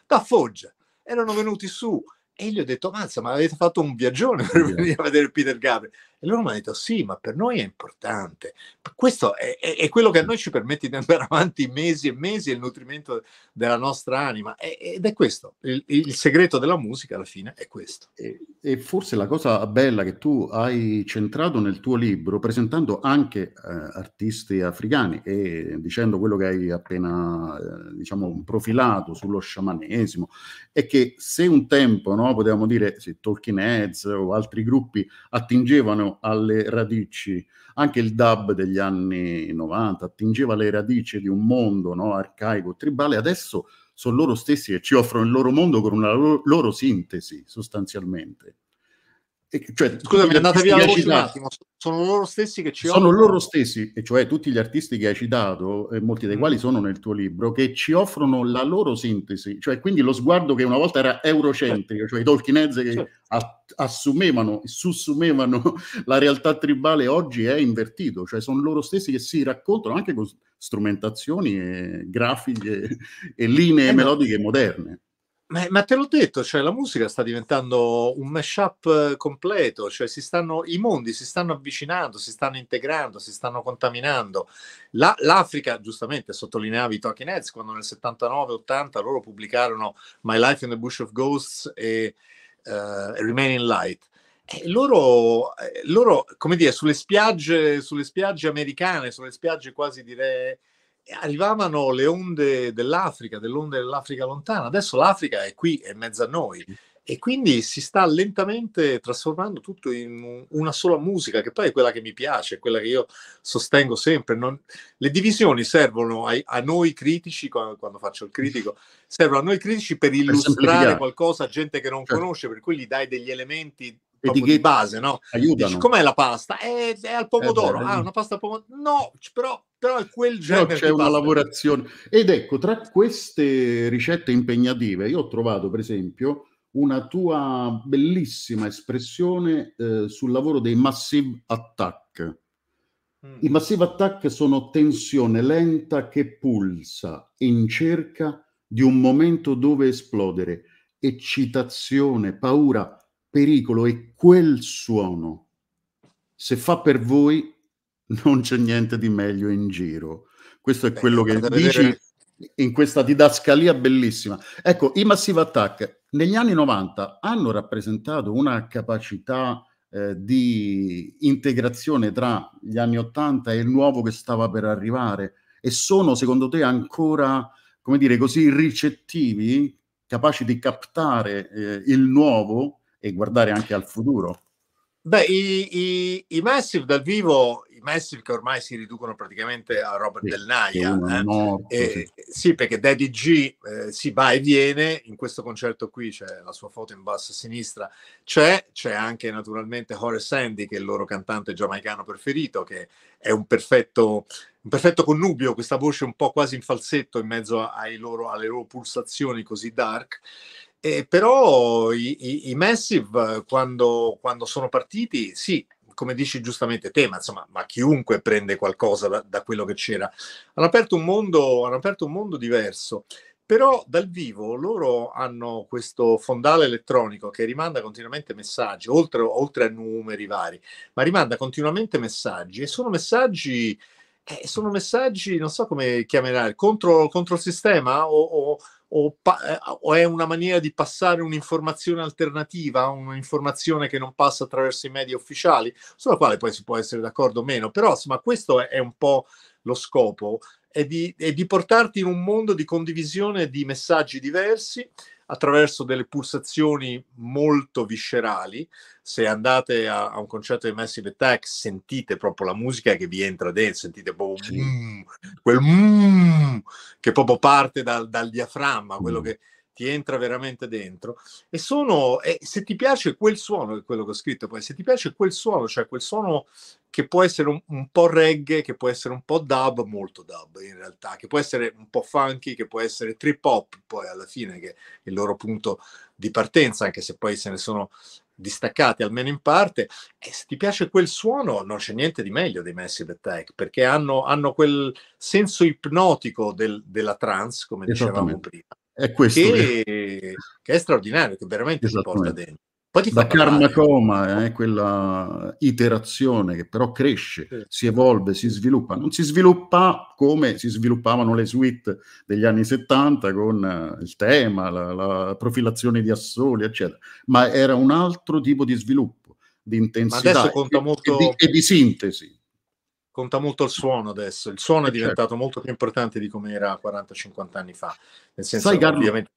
Da Foggia, erano venuti su e gli ho detto, mazza, ma avete fatto un viaggione per eh. venire a vedere Peter Gabriel. E loro mi hanno detto sì, ma per noi è importante. Questo è, è, è, quello che a noi ci permette di andare avanti mesi e mesi, è il nutrimento della nostra anima. ed è questo, il, il segreto della musica alla fine è questo. E, e, forse la cosa bella che tu hai centrato nel tuo libro, presentando anche eh, artisti africani e dicendo quello che hai appena eh, diciamo, profilato sullo sciamanesimo, è che se un tempo, no, potevamo dire, se Talking Heads o altri gruppi attingevano alle radici. Anche il dub degli anni 90 attingeva le radici di un mondo no, arcaico, tribale, adesso sono loro stessi che ci offrono il loro mondo con una loro, loro sintesi sostanzialmente cioè, scusami, andate via la un attimo. Sono loro stessi che ci offrono. Sono loro stessi, e cioè tutti gli artisti che hai citato, e molti dei mm. quali sono nel tuo libro, che ci offrono la loro sintesi, cioè quindi lo sguardo che una volta era eurocentrico, cioè i Tolkienese che certo. assumevano e sussumevano la realtà tribale, oggi è invertito, cioè sono loro stessi che si raccontano anche con strumentazioni e grafiche e eh, linee eh, melodiche moderne. Ma, ma, te l'ho detto, cioè la musica sta diventando un mashup eh, completo, cioè stanno, i mondi si stanno avvicinando, si stanno integrando, si stanno contaminando. La, L'Africa, giustamente, sottolineavi i Talking Heads quando nel 79-80 loro pubblicarono My Life in the Bush of Ghosts e uh, eh, Remaining Light. E loro, eh, loro, come dire, sulle spiagge, sulle spiagge americane, sulle spiagge quasi direi arrivavano le onde dell'Africa, dell'onda dell'Africa lontana, adesso l'Africa è qui, è in mezzo a noi. E quindi si sta lentamente trasformando tutto in una sola musica, che poi è quella che mi piace, quella che io sostengo sempre. Non... Le divisioni servono ai, a noi critici, quando, quando, faccio il critico, servono a noi critici per illustrare qualcosa a gente che non certo. conosce, per cui gli dai degli elementi e di, di base, no? Aiutano. Dici, com'è la pasta? È, eh, è al eh, pomodoro. Ah, eh ah, una pasta al pomodoro. No, però, però è quel genere. Però c'è una pasta. lavorazione. Ed ecco, tra queste ricette impegnative, io ho trovato, per esempio, una tua bellissima espressione eh, sul lavoro dei Massive Attack. Mm. I Massive Attack sono tensione lenta che pulsa in cerca di un momento dove esplodere, eccitazione, paura pericolo è quel suono. Se fa per voi, non c'è niente di meglio in giro. Questo è quello che dici in questa didascalia bellissima. Ecco, i Massive Attack negli anni 90 hanno rappresentato una capacità eh, di integrazione tra gli anni 80 e il nuovo che stava per arrivare e sono secondo te ancora, come dire, così ricettivi, capaci di captare eh, il nuovo e guardare anche al futuro? Beh, i, i, i Massive dal vivo, i Massive che ormai si riducono praticamente a Robert sì, Del Naya, eh, morto, e, sì. sì. perché Daddy G eh, si va e viene, in questo concerto qui c'è la sua foto in basso a sinistra, c'è, c'è anche naturalmente Horace Sandy che è il loro cantante giamaicano preferito, che è un perfetto, un perfetto connubio, questa voce un po' quasi in falsetto in mezzo loro, alle loro pulsazioni così dark eh, però i, i, i Massive quando, quando, sono partiti, sì, come dici giustamente te, ma, insomma, ma chiunque prende qualcosa da, da quello che c'era, hanno aperto, mondo, hanno aperto, un mondo, diverso. Però dal vivo loro hanno questo fondale elettronico che rimanda continuamente messaggi, oltre, oltre a numeri vari, ma rimanda continuamente messaggi e sono messaggi eh, sono messaggi, non so come chiamerli, contro, contro, il sistema o, o, o, eh, o, è una maniera di passare un'informazione alternativa, un'informazione che non passa attraverso i media ufficiali, sulla quale poi si può essere d'accordo o meno, però insomma questo è, è un po' lo scopo, è di, è di portarti in un mondo di condivisione di messaggi diversi attraverso delle pulsazioni molto viscerali. Se andate a, a un concerto di Massive Attack sentite proprio la musica che vi entra dentro, sentite proprio sì. mm, quel mm, che proprio parte dal, dal diaframma, quello mm. che ti entra veramente dentro. E sono, eh, se ti piace quel suono, è quello che ho scritto poi, se ti piace quel suono, cioè quel suono che può essere un, un, po' reggae, che può essere un po' dub, molto dub in realtà, che può essere un po' funky, che può essere trip hop poi alla fine, che è il loro punto di partenza, anche se poi se ne sono distaccati almeno in parte. E se ti piace quel suono, non c'è niente di meglio dei Massive Attack, perché hanno, hanno quel senso ipnotico del, della trance, come dicevamo prima è questo. Che, che... è straordinario, che veramente ti porta dentro. Poi ti la karma coma è eh, quella iterazione che però cresce, sì. si evolve, si sviluppa. Non si sviluppa come si sviluppavano le suite degli anni 70 con eh, il tema, la, la profilazione di assoli, eccetera, ma era un altro tipo di sviluppo, di intensità e, molto... e, di, e di sintesi conta molto il suono adesso. Il suono è eh, certo. diventato certo. molto più importante di come era 40-50 anni fa. Nel senso Sai, che Carlo... ovviamente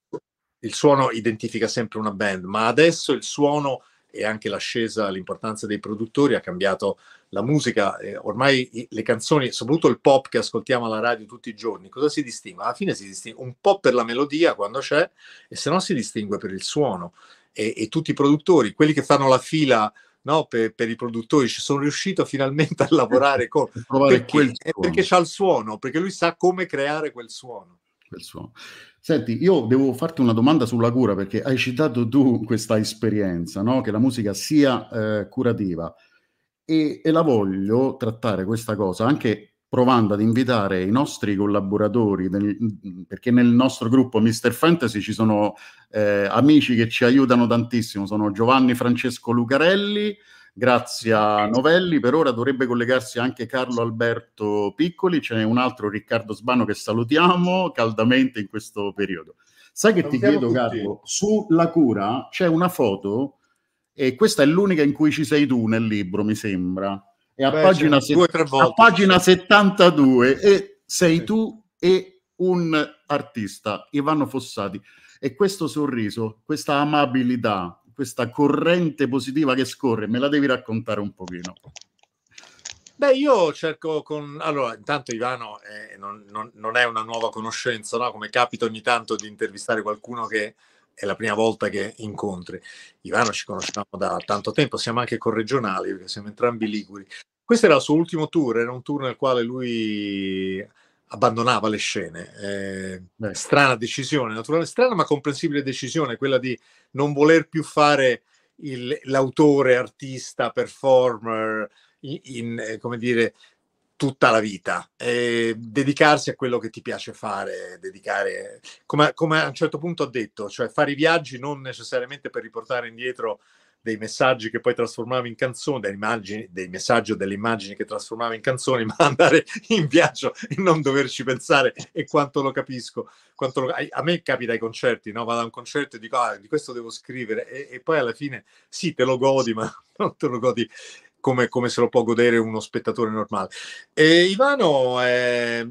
il suono identifica sempre una band, ma adesso il suono e anche l'ascesa, l'importanza dei produttori ha cambiato la musica. Eh, ormai le canzoni, soprattutto il pop che ascoltiamo alla radio tutti i giorni, cosa si distingue? Alla fine si distingue un po' per la melodia quando c'è, e se no si distingue per il suono. E, e tutti i produttori, quelli che fanno la fila no, per, per, i produttori, ci sono riuscito finalmente a lavorare con perché, perché c'ha il suono, perché lui sa come creare quel suono. Quel suono. Senti, io devo farti una domanda sulla cura perché hai citato tu questa esperienza, no? che la musica sia eh, curativa e, e la voglio trattare questa cosa anche provando ad invitare i nostri collaboratori, del, perché nel nostro gruppo Mr. Fantasy ci sono eh, amici che ci aiutano tantissimo, sono Giovanni Francesco Lucarelli, Grazia Novelli, per ora dovrebbe collegarsi anche Carlo Alberto Piccoli, c'è un altro Riccardo Sbano che salutiamo caldamente in questo periodo. Sai che Salutiamo ti chiedo, tutti. Carlo, sulla cura c'è una foto e questa è l'unica in cui ci sei tu nel libro, mi sembra e a, Beh, pagina, se- due, a pagina 72 e sei tu e un artista, Ivano Fossati. E questo sorriso, questa amabilità, questa corrente positiva che scorre, me la devi raccontare un pochino. Beh, io cerco con... Allora, intanto Ivano eh, non, non, non, è una nuova conoscenza, no? come capita ogni tanto di intervistare qualcuno che è la prima volta che incontri. Ivano ci conosciamo da tanto tempo, siamo anche corregionali, perché siamo entrambi liguri. Questo era il suo ultimo tour, era un tour nel quale lui abbandonava le scene. Eh, strana decisione, naturalmente strana ma comprensibile decisione, quella di non voler più fare il, l'autore, artista, performer, in, in, eh, come dire, tutta la vita, eh, dedicarsi a quello che ti piace fare, dedicare, come, come, a un certo punto ha detto, cioè fare i viaggi non necessariamente per riportare indietro dei messaggi che poi trasformavi in canzoni, dei, immagini, dei messaggi o delle immagini che trasformavi in canzoni, ma andare in viaggio e non doverci pensare e quanto lo capisco. Quanto lo, a me capita ai concerti, no? vado a un concerto e dico ah, di questo devo scrivere e, e poi alla fine sì, te lo godi, ma non te lo godi come, come, se lo può godere uno spettatore normale. E Ivano è...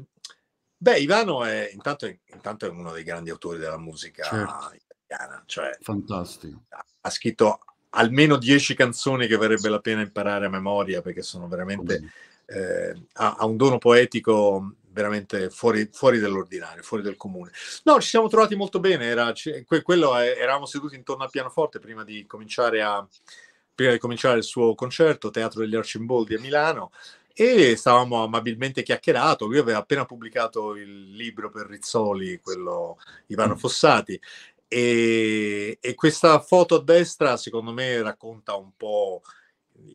Beh, Ivano è intanto, è, intanto è uno dei grandi autori della musica certo. italiana. Cioè, Fantastico. Ha scritto almeno dieci canzoni che varrebbe la pena imparare a memoria perché sono veramente... Eh, ha, ha un dono poetico veramente fuori, fuori, dell'ordinario, fuori del comune. No, ci siamo trovati molto bene, era, c- que- quello è, eravamo seduti intorno al pianoforte prima di cominciare a, prima di cominciare il suo concerto, Teatro degli Arcimboldi a Milano, e stavamo amabilmente chiacchierato. Lui aveva appena pubblicato il libro per Rizzoli, quello Ivano mm. Fossati, e, e questa foto a destra, secondo me, racconta un po'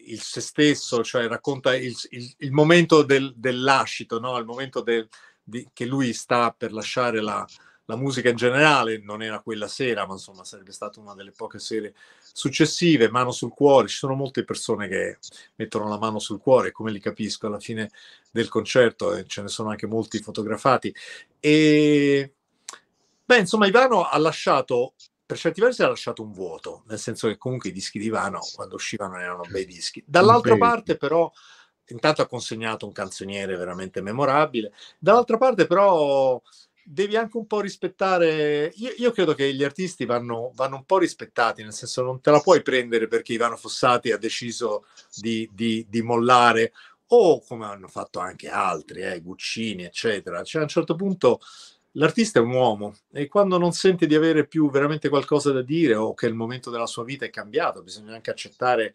il se stesso, cioè racconta il, il, il momento del, dell'ascito, no? il momento del, di, che lui sta per lasciare la, la musica in generale non era quella sera, ma insomma sarebbe stata una delle poche sere successive, mano sul cuore, ci sono molte persone che mettono la mano sul cuore, come li capisco, alla fine del concerto, eh, ce ne sono anche molti fotografati. E beh, insomma, Ivano ha lasciato per certi versi ha lasciato un vuoto, nel senso che comunque i dischi di Ivano quando uscivano erano bei dischi. Dall'altra parte però intanto ha consegnato un canzoniere veramente memorabile, dall'altra parte però devi anche un po' rispettare. Io, io credo che gli artisti vanno, vanno, un po' rispettati, nel senso non te la puoi prendere perché Ivano Fossati ha deciso di, di, di mollare o come hanno fatto anche altri, eh, Guccini, eccetera. Cioè, a un certo punto l'artista è un uomo e quando non sente di avere più veramente qualcosa da dire o che il momento della sua vita è cambiato, bisogna anche accettare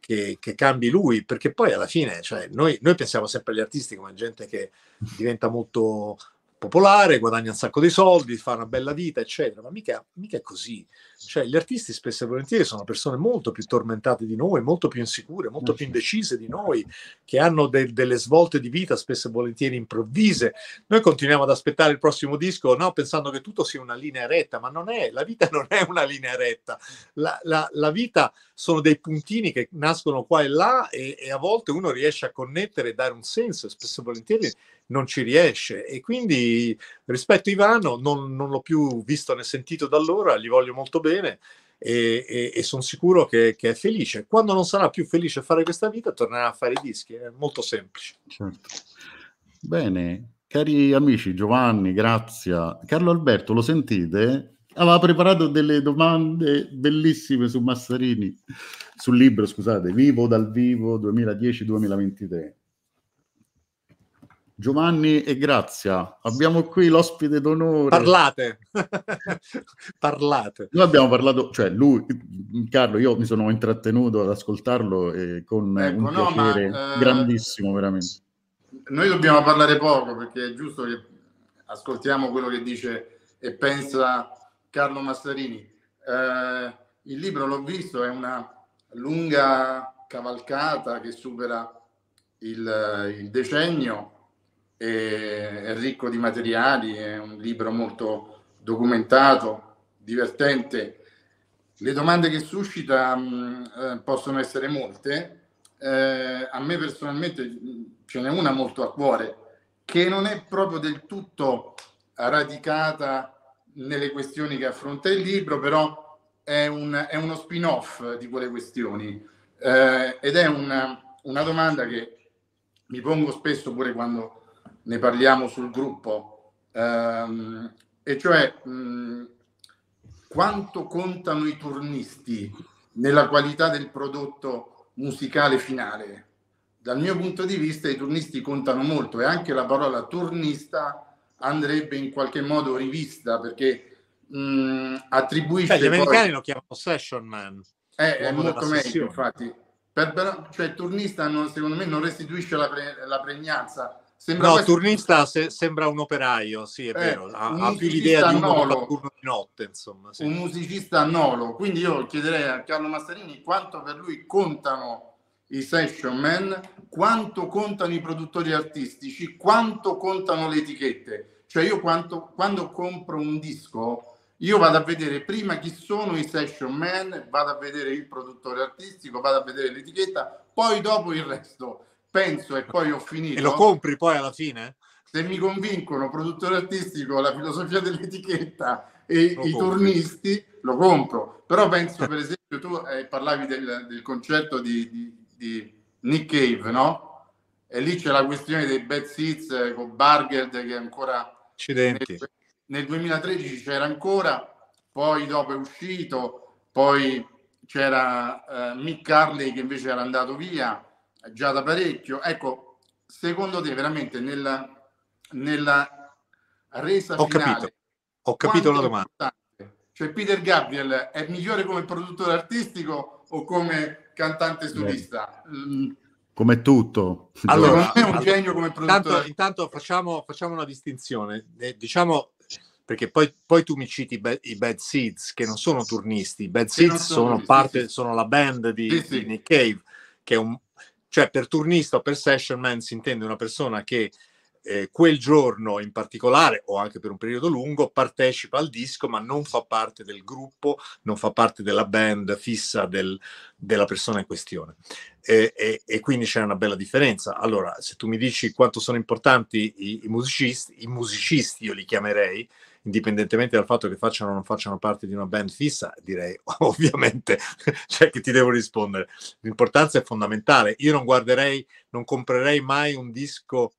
che, che, cambi lui, perché poi alla fine, cioè, noi, noi, pensiamo sempre agli artisti come gente che diventa molto popolare, guadagna un sacco di soldi, fa una bella vita, eccetera, ma mica, mica è così. Cioè, gli artisti spesso e volentieri sono persone molto più tormentate di noi, molto più insicure, molto mm, più indecise di noi, che hanno de- delle svolte di vita spesso e volentieri improvvise. Noi continuiamo ad aspettare il prossimo disco, no? pensando che tutto sia una linea retta, ma non è, la vita non è una linea retta. La, la, la vita sono dei puntini che nascono qua e là e, e a volte uno riesce a connettere e dare un senso, spesso e volentieri non ci riesce. E quindi rispetto Ivano non, non l'ho più visto né sentito da allora, gli voglio molto bene e, e, e sono sicuro che, che, è felice. Quando non sarà più felice a fare questa vita, tornerà a fare i dischi. È molto semplice. Certo. Bene, cari amici, Giovanni, Grazia, Carlo Alberto, lo sentite? Aveva preparato delle domande bellissime su Massarini, sul libro, scusate, Vivo dal vivo 2010-2023 Giovanni e Grazia, abbiamo qui l'ospite d'onore. Parlate, parlate. Noi abbiamo parlato, cioè lui, Carlo, io mi sono intrattenuto ad ascoltarlo eh, con ecco, un no, piacere ma, eh, grandissimo, veramente. Noi dobbiamo parlare poco perché è giusto che ascoltiamo quello che dice e pensa Carlo Massarini. Eh, il libro l'ho visto, è una lunga cavalcata che supera il, il decennio è ricco di materiali, è un libro molto documentato, divertente. Le domande che suscita mh, mm, eh, possono essere molte. Eh, a me personalmente mm, ce n'è una molto a cuore, che non è proprio del tutto radicata nelle questioni che affronta il libro, però è, un, è uno spin-off di quelle questioni. Eh, ed è una, una domanda che mi pongo spesso pure quando ne parliamo sul gruppo, ehm, e cioè mh, quanto contano i turnisti nella qualità del prodotto musicale finale. Dal mio punto di vista i turnisti contano molto e anche la parola turnista andrebbe in qualche modo rivista perché mh, attribuisce... Cioè, gli americani poi... lo chiamano session man. Eh, è molto meglio, sessione. infatti. Per, cioè, il turnista non, secondo me non restituisce la, pre, la pregnanza Sembra no, quasi... turnista se, sembra un operaio, sì, è eh, vero, ha, ha più l'idea di un nolo. turno di notte, insomma. Sì. Un musicista nolo, quindi io chiederei a Carlo Mastarini quanto per lui contano i session man, quanto contano i produttori artistici, quanto contano le etichette. Cioè io quanto, quando compro un disco, io vado a vedere prima chi sono i session man, vado a vedere il produttore artistico, vado a vedere l'etichetta, poi dopo il resto penso e poi ho finito. E lo compri poi alla fine? Se mi convincono produttore artistico, la filosofia dell'etichetta e lo i compri. turnisti, lo compro. Però penso, per esempio, tu eh, parlavi del, del concetto di, di, di, Nick Cave, no? E lì c'è la questione dei bad seats eh, con Bargeld che è ancora... Accidenti. Nel, nel 2013 c'era ancora, poi dopo è uscito, poi c'era eh, Mick Carley che invece era andato via, già da parecchio. Ecco, secondo te veramente nella, nella resa ho finale... Capito. Ho capito la domanda. Cioè Peter Gabriel è migliore come produttore artistico o come cantante solista? Mm. Come tutto. Allora, è un genio come produttore. Intanto, intanto facciamo, facciamo, una distinzione. Eh, diciamo, perché poi, poi, tu mi citi i Bad Seeds, che non sono turnisti. I Bad Seeds sono, sono, parte, sono la band di, sì, sì. di Nick Cave, che è un, cioè per turnista o per session man si intende una persona che eh, quel giorno in particolare o anche per un periodo lungo partecipa al disco ma non fa parte del gruppo, non fa parte della band fissa del, della persona in questione. E, e, e, quindi c'è una bella differenza. Allora, se tu mi dici quanto sono importanti i, i musicisti, i musicisti io li chiamerei, indipendentemente dal fatto che facciano o non facciano parte di una band fissa, direi ovviamente cioè che ti devo rispondere. L'importanza è fondamentale. Io non guarderei, non comprerei mai un disco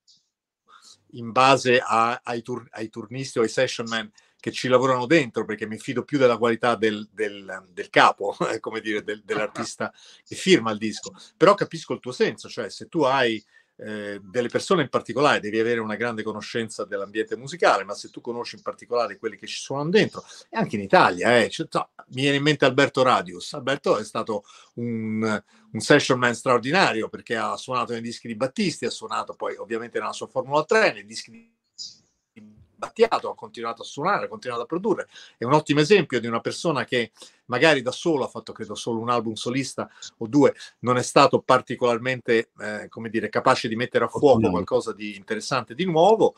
in base a, ai, tur, ai, turnisti o ai session man che ci lavorano dentro, perché mi fido più della qualità del, del, del capo, eh, come dire, del, dell'artista che firma il disco. Però capisco il tuo senso, cioè se tu hai eh, delle persone in particolare, devi avere una grande conoscenza dell'ambiente musicale, ma se tu conosci in particolare quelli che ci suonano dentro, e anche in Italia, eh, cioè, no, mi viene in mente Alberto Radius. Alberto è stato un, un session man straordinario perché ha suonato nei dischi di Battisti, ha suonato poi ovviamente nella sua Formula 3, nei dischi di Battiato, ha continuato a suonare, ha continuato a produrre. È un ottimo esempio di una persona che magari da solo ha fatto, credo, solo un album solista o due, non è stato particolarmente, eh, come dire, capace di mettere a fuoco qualcosa di interessante di nuovo.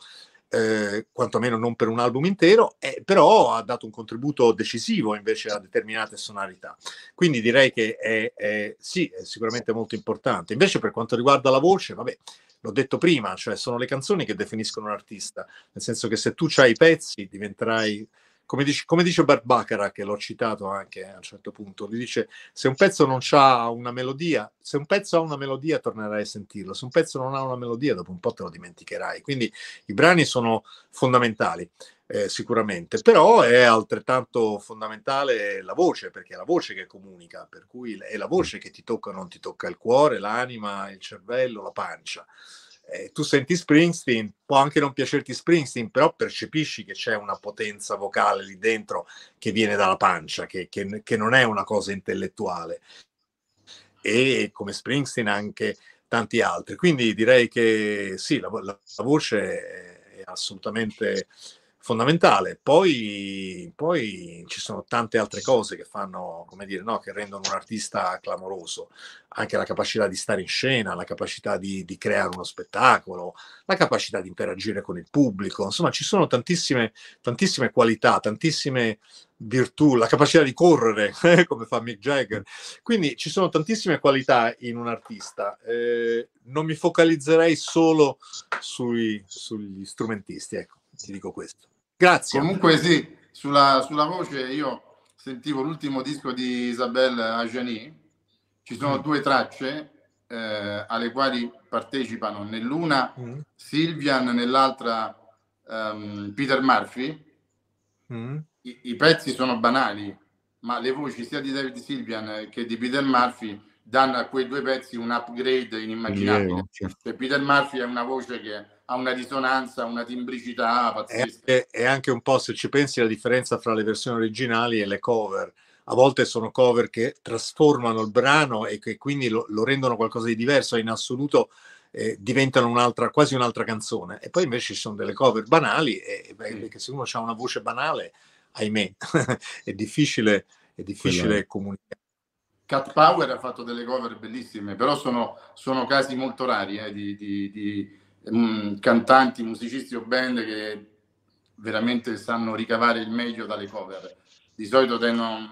Eh, quantomeno non per un album intero, eh, però ha dato un contributo decisivo invece a determinate sonorità. Quindi direi che è, è, sì, è sicuramente molto importante. Invece per quanto riguarda la voce, vabbè, l'ho detto prima, cioè sono le canzoni che definiscono un artista, nel senso che se tu hai i pezzi diventerai, come dice, come dice Barbacara, che l'ho citato anche a un certo punto, lui dice se un pezzo non ha una melodia, se un pezzo ha una melodia tornerai a sentirlo, se un pezzo non ha una melodia dopo un po' te lo dimenticherai, quindi i brani sono fondamentali eh, sicuramente, però è altrettanto fondamentale la voce, perché è la voce che comunica, per cui è la voce che ti tocca o non ti tocca il cuore, l'anima, il cervello, la pancia. Eh, tu senti Springsteen, può anche non piacerti Springsteen, però percepisci che c'è una potenza vocale lì dentro che viene dalla pancia, che, che, che non è una cosa intellettuale. E come Springsteen anche tanti altri. Quindi direi che sì, la, la, la voce è assolutamente fondamentale. Poi, poi, ci sono tante altre cose che fanno, come dire, no, che rendono un artista clamoroso, anche la capacità di stare in scena, la capacità di, di creare uno spettacolo, la capacità di interagire con il pubblico, insomma ci sono tantissime, tantissime qualità, tantissime virtù, la capacità di correre, eh, come fa Mick Jagger. Quindi ci sono tantissime qualità in un artista. Eh, non mi focalizzerei solo sui, sugli strumentisti, ecco, ti dico questo. Grazie. Comunque sì, sulla, sulla voce io sentivo l'ultimo disco di Isabelle Ajani, ci sono mm. due tracce eh, alle quali partecipano nell'una mm. Silvian, nell'altra um, Peter Murphy. Mm. I, I, pezzi sono banali, ma le voci sia di David Silvian che di Peter Murphy danno a quei due pezzi un upgrade inimmaginabile. Cioè, Peter Murphy è una voce che ha una risonanza, una timbricità pazzesca. E, anche un po', se ci pensi, la differenza fra le versioni originali e le cover. A volte sono cover che trasformano il brano e che quindi lo, lo rendono qualcosa di diverso, in assoluto eh, diventano un'altra, quasi un'altra canzone. E poi invece ci sono delle cover banali, e, beh, mm. perché se uno ha una voce banale, ahimè, è difficile, è difficile comunicare Cat Power ha fatto delle cover bellissime, però sono, sono casi molto rari eh, di, di, di mh, mm, cantanti, musicisti o band che veramente sanno ricavare il meglio dalle cover. Di solito tendono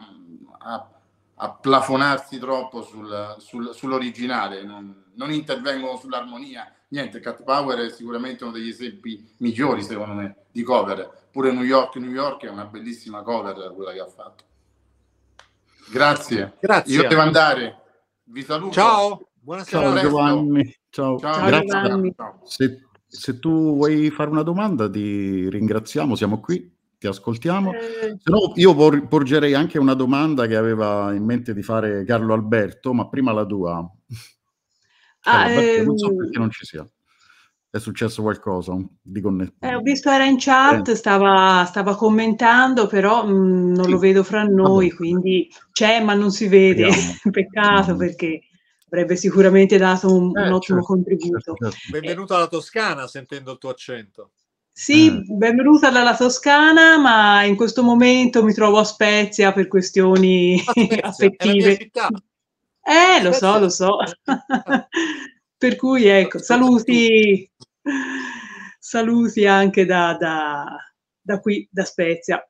a, a plafonarsi troppo sul, sul, sull'originale, non, non, intervengono sull'armonia. Niente, Cat Power è sicuramente uno degli esempi migliori, secondo me, di cover. Pure New York, New York è una bellissima cover quella che ha fatto. Grazie. Grazie. Io devo andare. Vi saluto. Ciao. Buonasera. Ciao Giovanni. Ciao. Ciao, Grazie. Giovanni. Se, se, tu vuoi fare una domanda ti ringraziamo, siamo qui, ti ascoltiamo. Eh. No, io por- porgerei anche una domanda che aveva in mente di fare Carlo Alberto, ma prima la tua. Ah, allora, ehm... Non so ehm, perché non ci sia è successo qualcosa di connesso. Eh, ho visto era in chat, eh. stava, stava commentando, però mh, mm, non sì. lo vedo fra noi, Vabbè. quindi c'è ma non si vede, peccato Andiamo. Mm. perché avrebbe sicuramente dato un, eh, un ottimo certo, contributo. Certo, certo. Benvenuto eh. alla Toscana, sentendo il tuo accento. Sì, eh. benvenuta dalla Toscana, ma in questo momento mi trovo a Spezia per questioni Spezia, affettive. Eh, lo so, lo so. Per cui ecco, saluti, saluti anche da, da, da qui, da Spezia.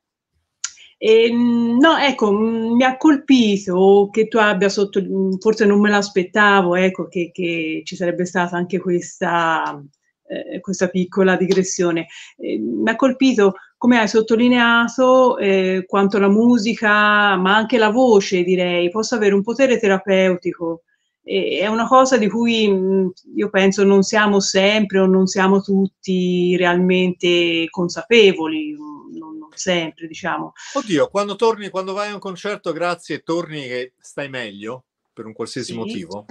E, no, ecco, mi ha colpito che tu abbia sotto, forse non me l'aspettavo, ecco, che, che ci sarebbe stata anche questa, eh, questa piccola digressione. Eh, mi ha colpito come hai sottolineato eh, quanto la musica, ma anche la voce, direi, possa avere un potere terapeutico è una cosa di cui io penso non siamo sempre o non siamo tutti realmente consapevoli, non, non sempre diciamo. Oddio, quando torni, quando vai a un concerto, grazie, torni che stai meglio per un qualsiasi sì. motivo?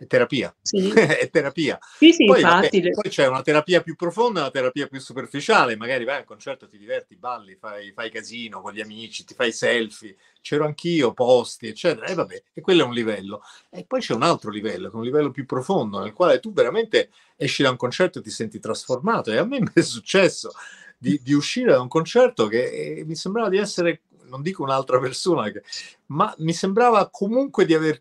è terapia. Sì. è terapia. Sì, sì, poi, vabbè, poi, c'è una terapia più profonda, una terapia più superficiale. Magari vai al concerto, ti diverti, balli, fai, fai casino con gli amici, ti fai selfie, c'ero anch'io, posti, eccetera. E vabbè, e quello è un livello. E poi c'è un altro livello, che è un livello più profondo, nel quale tu veramente esci da un concerto e ti senti trasformato. E a me è successo di, di uscire da un concerto che eh, mi sembrava di essere non dico un'altra persona, ma mi sembrava comunque di aver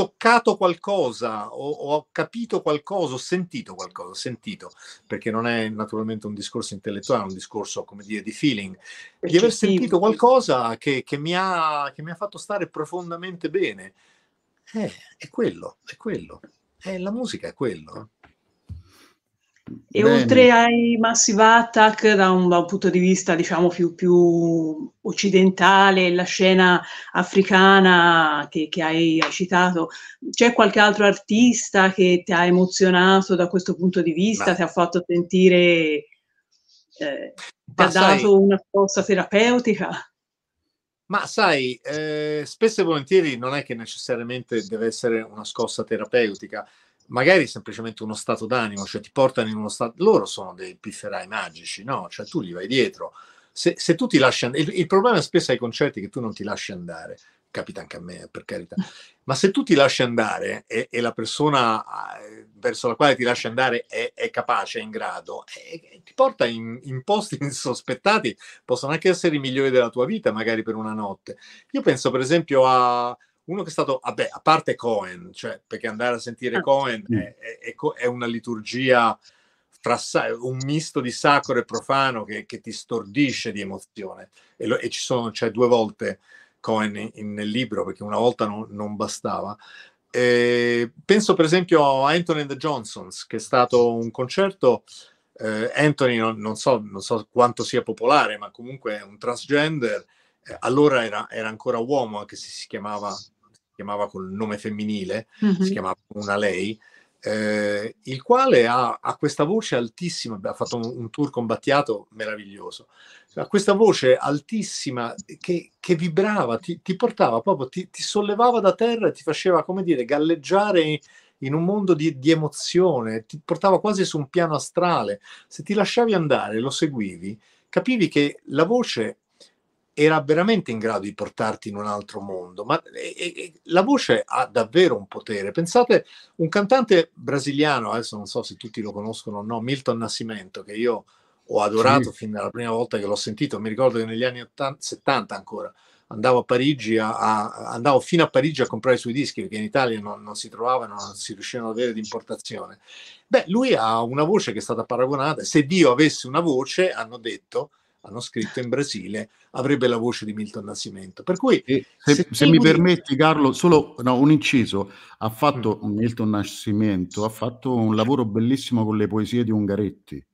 toccato qualcosa o, o, ho capito qualcosa, ho sentito qualcosa, ho sentito, perché non è naturalmente un discorso intellettuale, è un discorso, come dire, di feeling, di aver sentito qualcosa che, che, mi ha, che, mi ha, fatto stare profondamente bene. Eh, è quello, è quello. Eh, la musica è quello. E Bene. oltre ai massive attack, da un, da un, punto di vista diciamo più, più occidentale, la scena africana che, che hai, hai, citato, c'è qualche altro artista che ti ha emozionato da questo punto di vista, ti ha fatto sentire, eh, ti ha dato una forza terapeutica? Ma sai, eh, spesso e volentieri non è che necessariamente deve essere una scossa terapeutica magari semplicemente uno stato d'animo, cioè ti portano in uno stato... Loro sono dei pifferai magici, no? Cioè tu gli vai dietro. Se, se tu ti lasci andare... Il, il problema è spesso ai concerti che tu non ti lasci andare, capita anche a me, per carità. Ma se tu ti lasci andare e, e la persona ah, verso la quale ti lasci andare è, è capace, è in grado, è, eh, eh, ti porta in, in, posti insospettati, possono anche essere i migliori della tua vita, magari per una notte. Io penso per esempio a, uno che è stato, vabbè, a parte Cohen, cioè, perché andare a sentire ah, Cohen è, è, è una liturgia, fra, un misto di sacro e profano che, che ti stordisce di emozione. E, lo, e ci sono, cioè, due volte Cohen in, in, nel libro, perché una volta non, non bastava. E penso per esempio a Anthony and the Johnsons, che è stato un concerto. Eh, Anthony non, non, so, non so quanto sia popolare, ma comunque è un transgender eh, allora era, era, ancora uomo, anche se si chiamava chiamava col nome femminile, mm-hmm. si chiamava una lei, eh, il quale ha, ha, questa voce altissima, ha fatto un, un tour combattiato meraviglioso, ha questa voce altissima che, che vibrava, ti, ti, portava proprio, ti, ti, sollevava da terra e ti faceva, come dire, galleggiare in, in un mondo di, di, emozione, ti portava quasi su un piano astrale. Se ti lasciavi andare, lo seguivi, capivi che la voce era veramente in grado di portarti in un altro mondo. Ma e, e, la voce ha davvero un potere. Pensate, un cantante brasiliano, adesso non so se tutti lo conoscono o no, Milton Nascimento, che io ho adorato sì. fin dalla prima volta che l'ho sentito, mi ricordo che negli anni 80, 70 ancora, andavo, a Parigi a, a, andavo fino a Parigi a comprare i suoi dischi, perché in Italia non, non si trovavano, non si riuscivano ad avere di importazione. Beh, lui ha una voce che è stata paragonata, se Dio avesse una voce, hanno detto, hanno scritto in Brasile, avrebbe la voce di Milton Nascimento. Per cui, se, se, se mi permetti, Carlo, solo no, un inciso, ha fatto mm. Milton Nascimento, ha fatto un lavoro bellissimo con le poesie di Ungaretti.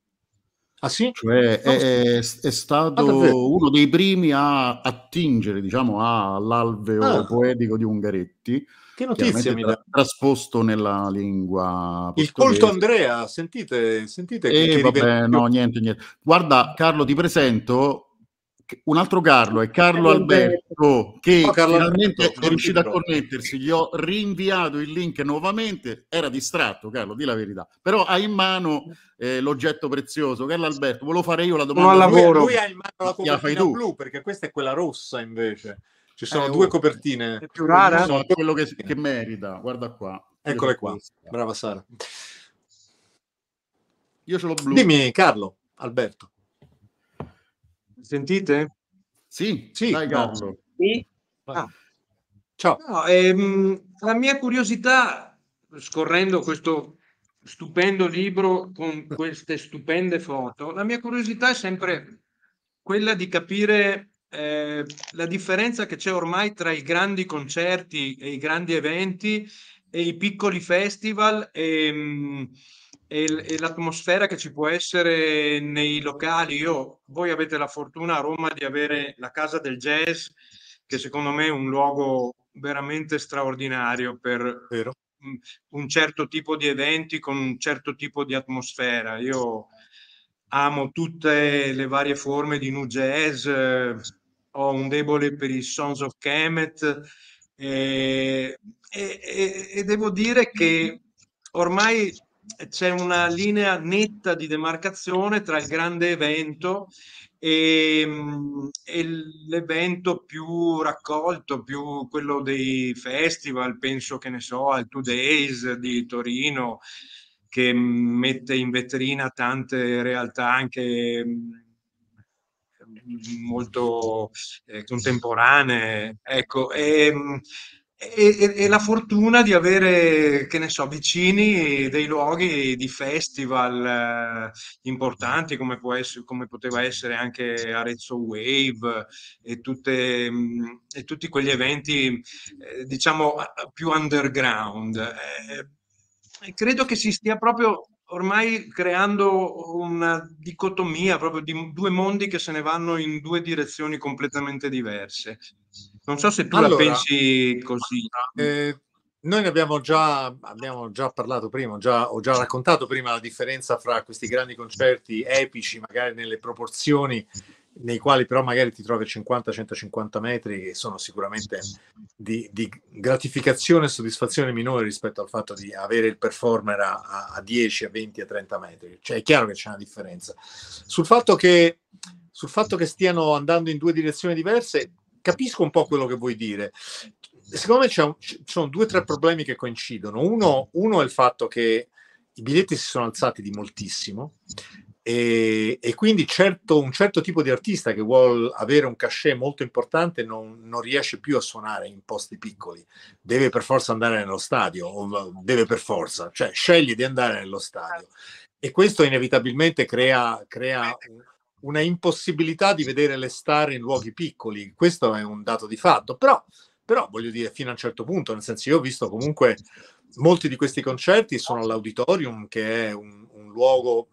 Ah, sì? Cioè, no, è, è, ah, stato ah, uno dei primi a attingere, diciamo, all'alveo ah. poetico di Ungaretti che notizia mi dà? Trasposto nella lingua. Portoghese. Il colto Andrea, sentite, sentite. Eh, vabbè, no, niente, niente. Guarda, Carlo, ti presento un altro Carlo è Carlo Alberto che no, Carlo finalmente Alberto, è riuscito a connettersi gli ho rinviato il link nuovamente era distratto Carlo di la verità però ha in mano eh, l'oggetto prezioso Carlo Alberto volevo fare io la domanda no, lui, lui ha in mano la copertina blu perché questa è quella rossa invece ci sono eh, due oh, copertine. È più rara. Sono quello che, che, merita. Guarda qua. Eccole qua. Brava Sara. Io ce l'ho blu. Dimmi, Carlo, Alberto. Sentite? Sì, sì. Dai, Carlo. Sì. Ah. Ciao. No, ehm, la mia curiosità, scorrendo questo stupendo libro con queste stupende foto, la mia curiosità è sempre quella di capire eh, la differenza che c'è ormai tra i grandi concerti e i grandi eventi e i piccoli festival ehm, e, e, e l'atmosfera che ci può essere nei locali. Io, voi avete la fortuna a Roma di avere la Casa del Jazz, che secondo me è un luogo veramente straordinario per Vero. un certo tipo di eventi con un certo tipo di atmosfera. Io amo tutte le varie forme di nu jazz, eh, ho un debole per i Sons of Kemet e, e, e devo dire che ormai c'è una linea netta di demarcazione tra il grande evento e, e, l'evento più raccolto, più quello dei festival, penso che ne so, al Two Days di Torino, che mette in vetrina tante realtà anche molto eh, contemporanee. Ecco, ehm, e, e, e, la fortuna di avere, che ne so, vicini dei luoghi di festival eh, importanti come, può essere, come poteva essere anche Arezzo Wave e, tutte, mm, e tutti quegli eventi, eh, diciamo, più underground. Eh, credo che si stia proprio ormai creando una dicotomia proprio di due mondi che se ne vanno in due direzioni completamente diverse. Non so se tu allora, la pensi così. Eh, noi ne abbiamo già, abbiamo già parlato prima, già, ho già raccontato prima la differenza fra questi grandi concerti epici, magari nelle proporzioni nei quali però magari ti trovi 50-150 metri che sono sicuramente di, di, gratificazione e soddisfazione minore rispetto al fatto di avere il performer a, a 10, a 20, a 30 metri. Cioè è chiaro che c'è una differenza. Sul fatto che, sul fatto che stiano andando in due direzioni diverse, capisco un po' quello che vuoi dire. Secondo me ci sono due o tre problemi che coincidono. Uno, uno, è il fatto che i biglietti si sono alzati di moltissimo e, e, quindi certo, un certo tipo di artista che vuole avere un cachet molto importante non, non, riesce più a suonare in posti piccoli, deve per forza andare nello stadio, o deve per forza, cioè sceglie di andare nello stadio. E questo inevitabilmente crea, crea una impossibilità di vedere le star in luoghi piccoli, questo è un dato di fatto, però, però voglio dire fino a un certo punto, nel senso io ho visto comunque molti di questi concerti sono all'auditorium che è un, un luogo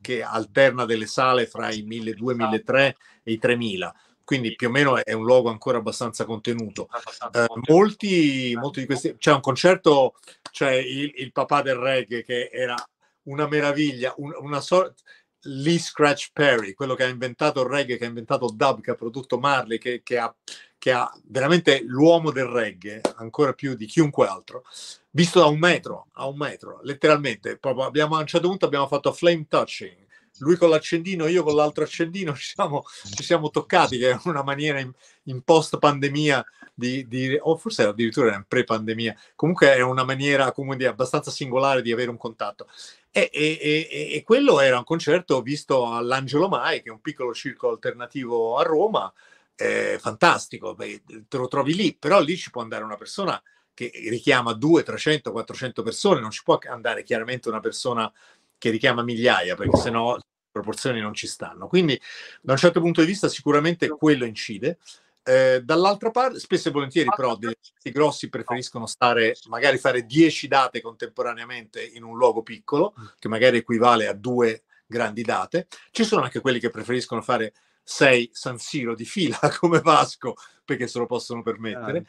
che alterna delle sale fra i 1200, 1300 esatto. e i 3000 quindi più o meno è un luogo ancora abbastanza contenuto. Eh, molti, molti, di questi, c'è un concerto, c'è il, il papà del reggae che era una meraviglia, un, una sorta... Lee Scratch Perry, quello che ha inventato il reggae, che ha inventato il dub, che ha prodotto Marley, che, che ha che ha veramente l'uomo del reggae, ancora più di chiunque altro, visto da un metro, a un metro, letteralmente. Proprio abbiamo, a un certo punto abbiamo fatto flame touching, lui con l'accendino, io con l'altro accendino, ci siamo, ci siamo toccati, che è una maniera in, in post pandemia di, di o oh, forse addirittura in pre pandemia, comunque è una maniera comunque, abbastanza singolare di avere un contatto. E, e, e, e quello era un concerto visto all'Angelo Mai, che è un piccolo circo alternativo a Roma, eh, fantastico, beh, te lo trovi lì, però lì ci può andare una persona che richiama 2, 300, 400 persone, non ci può andare chiaramente una persona che richiama migliaia, perché sennò le proporzioni non ci stanno. Quindi da un certo punto di vista sicuramente quello incide. Eh, dall'altra parte, spesso e volentieri però dei grossi preferiscono stare, magari fare 10 date contemporaneamente in un luogo piccolo, mm. che magari equivale a due grandi date. Ci sono anche quelli che preferiscono fare sei San Siro di fila come Vasco, perché se lo possono permettere. Ah.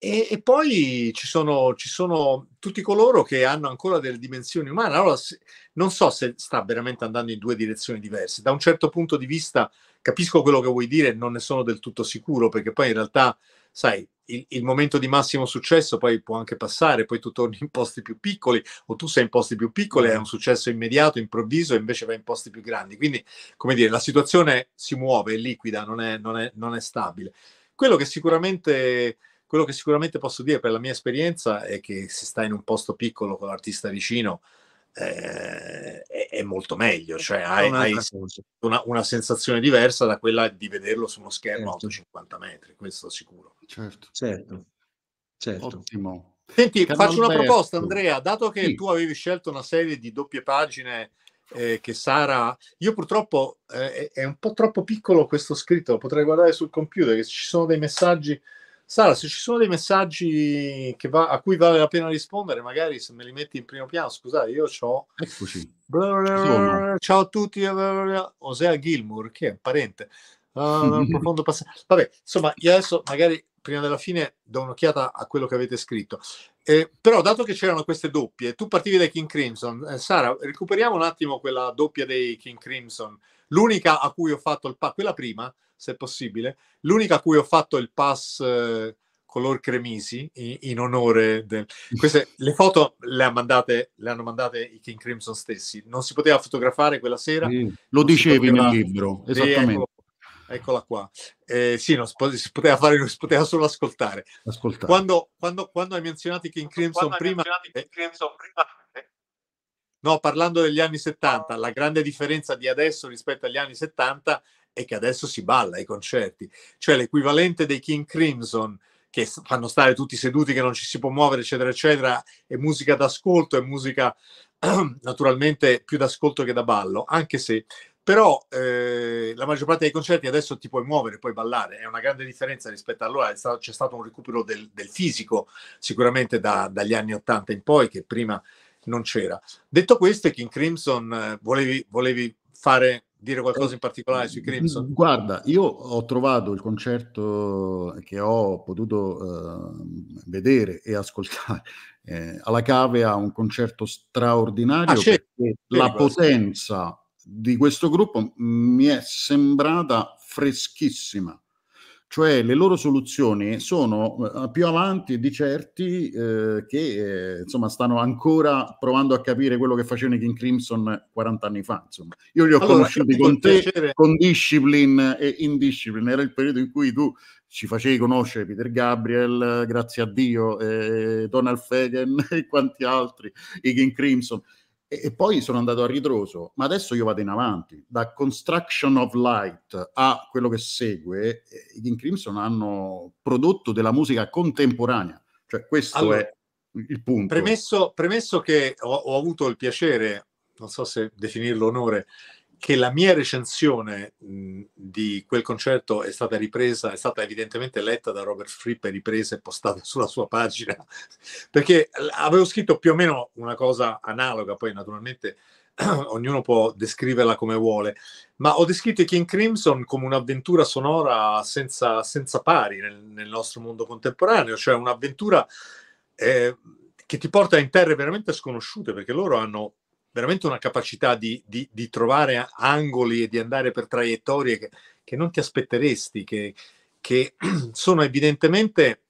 E, e, poi ci sono, ci sono, tutti coloro che hanno ancora delle dimensioni umane. Allora, se, non so se sta veramente andando in due direzioni diverse. Da un certo punto di vista capisco quello che vuoi dire, non ne sono del tutto sicuro, perché poi in realtà, sai, il, il, momento di massimo successo poi può anche passare, poi tu torni in posti più piccoli o tu sei in posti più piccoli, è mm. un successo immediato, improvviso, e invece vai in posti più grandi. Quindi, come dire, la situazione si muove, è liquida, non è, non è, non è stabile. Quello che, quello che sicuramente posso dire per la mia esperienza è che se stai in un posto piccolo con l'artista vicino, eh, è, è, molto meglio, cioè hai, hai una, una, sensazione diversa da quella di vederlo su uno schermo certo. a 50 metri, questo sicuro. Certo, certo. certo. Ottimo. Senti, Carlo faccio una proposta Andrea, dato che sì. tu avevi scelto una serie di doppie pagine eh, che Sara. Io purtroppo eh, è un po' troppo piccolo questo scritto, lo potrei guardare sul computer, che ci sono dei messaggi Sara, se ci sono dei messaggi va, a cui vale la pena rispondere, magari se me li metti in primo piano, scusate, io ho... Eccoci. Sono. Ciao a tutti, Osea Gilmour, che è un parente. Uh, profondo Vabbè, insomma, io adesso magari prima della fine do un'occhiata a quello che avete scritto. Eh, però, dato che c'erano queste doppie, tu partivi dai King Crimson. Eh, Sara, recuperiamo un attimo quella doppia dei King Crimson, l'unica a cui ho fatto il pa, quella prima, se possibile. L'unica a cui ho fatto il pass eh, color cremisi in, in onore del... Queste, le foto le, ha mandate, le, hanno mandate i King Crimson stessi, non si poteva fotografare quella sera. Sì, lo dicevi poteva... nel libro, esattamente. Ecco, eccola qua. Eh, sì, non si, poteva fare, non si poteva solo ascoltare. ascoltare. Quando, quando, quando, hai menzionato i King Crimson prima... Eh, prima... Eh? no, parlando degli anni 70, la grande differenza di adesso rispetto agli anni 70 e che adesso si balla ai concerti, cioè l'equivalente dei King Crimson che fanno stare tutti seduti, che non ci si può muovere, eccetera, eccetera, è musica d'ascolto, è musica naturalmente più d'ascolto che da ballo, anche se però eh, la maggior parte dei concerti adesso ti puoi muovere, puoi ballare, è una grande differenza rispetto a allora, stato, c'è stato un recupero del, del fisico sicuramente da, dagli anni 80 in poi che prima non c'era. Detto questo, King Crimson, eh, volevi, volevi fare dire qualcosa in particolare sui eh, Crimson? Guarda, io ho trovato il concerto che ho potuto eh, vedere e ascoltare eh, alla Cavea, un concerto straordinario. Ah, c'è, c'è, la c'è, potenza di questo gruppo mi è sembrata freschissima cioè le loro soluzioni sono eh, più avanti di certi eh, che eh, insomma stanno ancora provando a capire quello che facevano i King Crimson 40 anni fa insomma. io li ho allora, conosciuti con te piacere. con Discipline e Indiscipline era il periodo in cui tu ci facevi conoscere Peter Gabriel grazie a Dio eh, Donald Fagan e quanti altri i King Crimson e, e, poi sono andato a ritroso, ma adesso io vado in avanti, da Construction of Light a quello che segue, eh, i King Crimson hanno prodotto della musica contemporanea, cioè questo allora, è il punto. Premesso, premesso che ho, ho, avuto il piacere, non so se definirlo onore, che la mia recensione mh, di quel concerto è stata ripresa, è stata evidentemente letta da Robert Fripp e ripresa e postata sulla sua pagina, perché avevo scritto più o meno una cosa analoga, poi naturalmente ognuno può descriverla come vuole, ma ho descritto King Crimson come un'avventura sonora senza, senza pari nel, nel, nostro mondo contemporaneo, cioè un'avventura eh, che ti porta in terre veramente sconosciute, perché loro hanno veramente una capacità di, di, di, trovare angoli e di andare per traiettorie che, che non ti aspetteresti, che, che sono evidentemente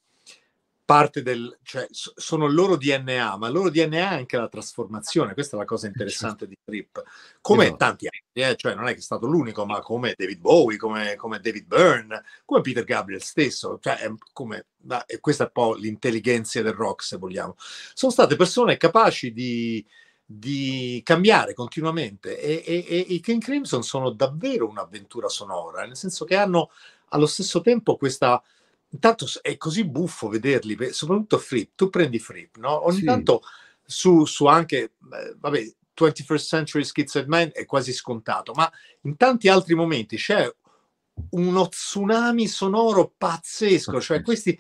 parte del, cioè sono il loro DNA, ma il loro DNA è anche la trasformazione, questa è la cosa eh, certo. interessante di Trip, come esatto. tanti altri, eh? cioè non è che è stato l'unico, ma come David Bowie, come, come David Byrne, come Peter Gabriel stesso, cioè come, questa è un po' l'intelligenza del rock se vogliamo, sono state persone capaci di, di cambiare continuamente e, e, e i King Crimson sono davvero un'avventura sonora, nel senso che hanno allo stesso tempo questa... Intanto è così buffo vederli, soprattutto Fripp, tu prendi Fripp, no? Ogni sì. tanto su, su anche, eh, vabbè, 21st Century Schizo Man è quasi scontato, ma in tanti altri momenti c'è uno tsunami sonoro pazzesco, cioè questi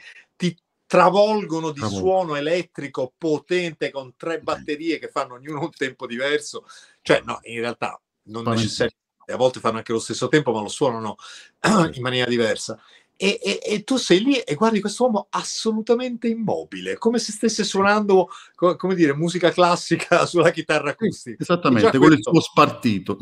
travolgono di Travolgo. suono elettrico potente con tre batterie che fanno ognuno un tempo diverso. Cioè, no, in realtà non necessariamente, a volte fanno anche lo stesso tempo, ma lo suonano in maniera diversa. E, e, e, tu sei lì e guardi questo uomo assolutamente immobile, come se stesse suonando, come dire, musica classica sulla chitarra acustica. Esattamente, quello è il suo spartito.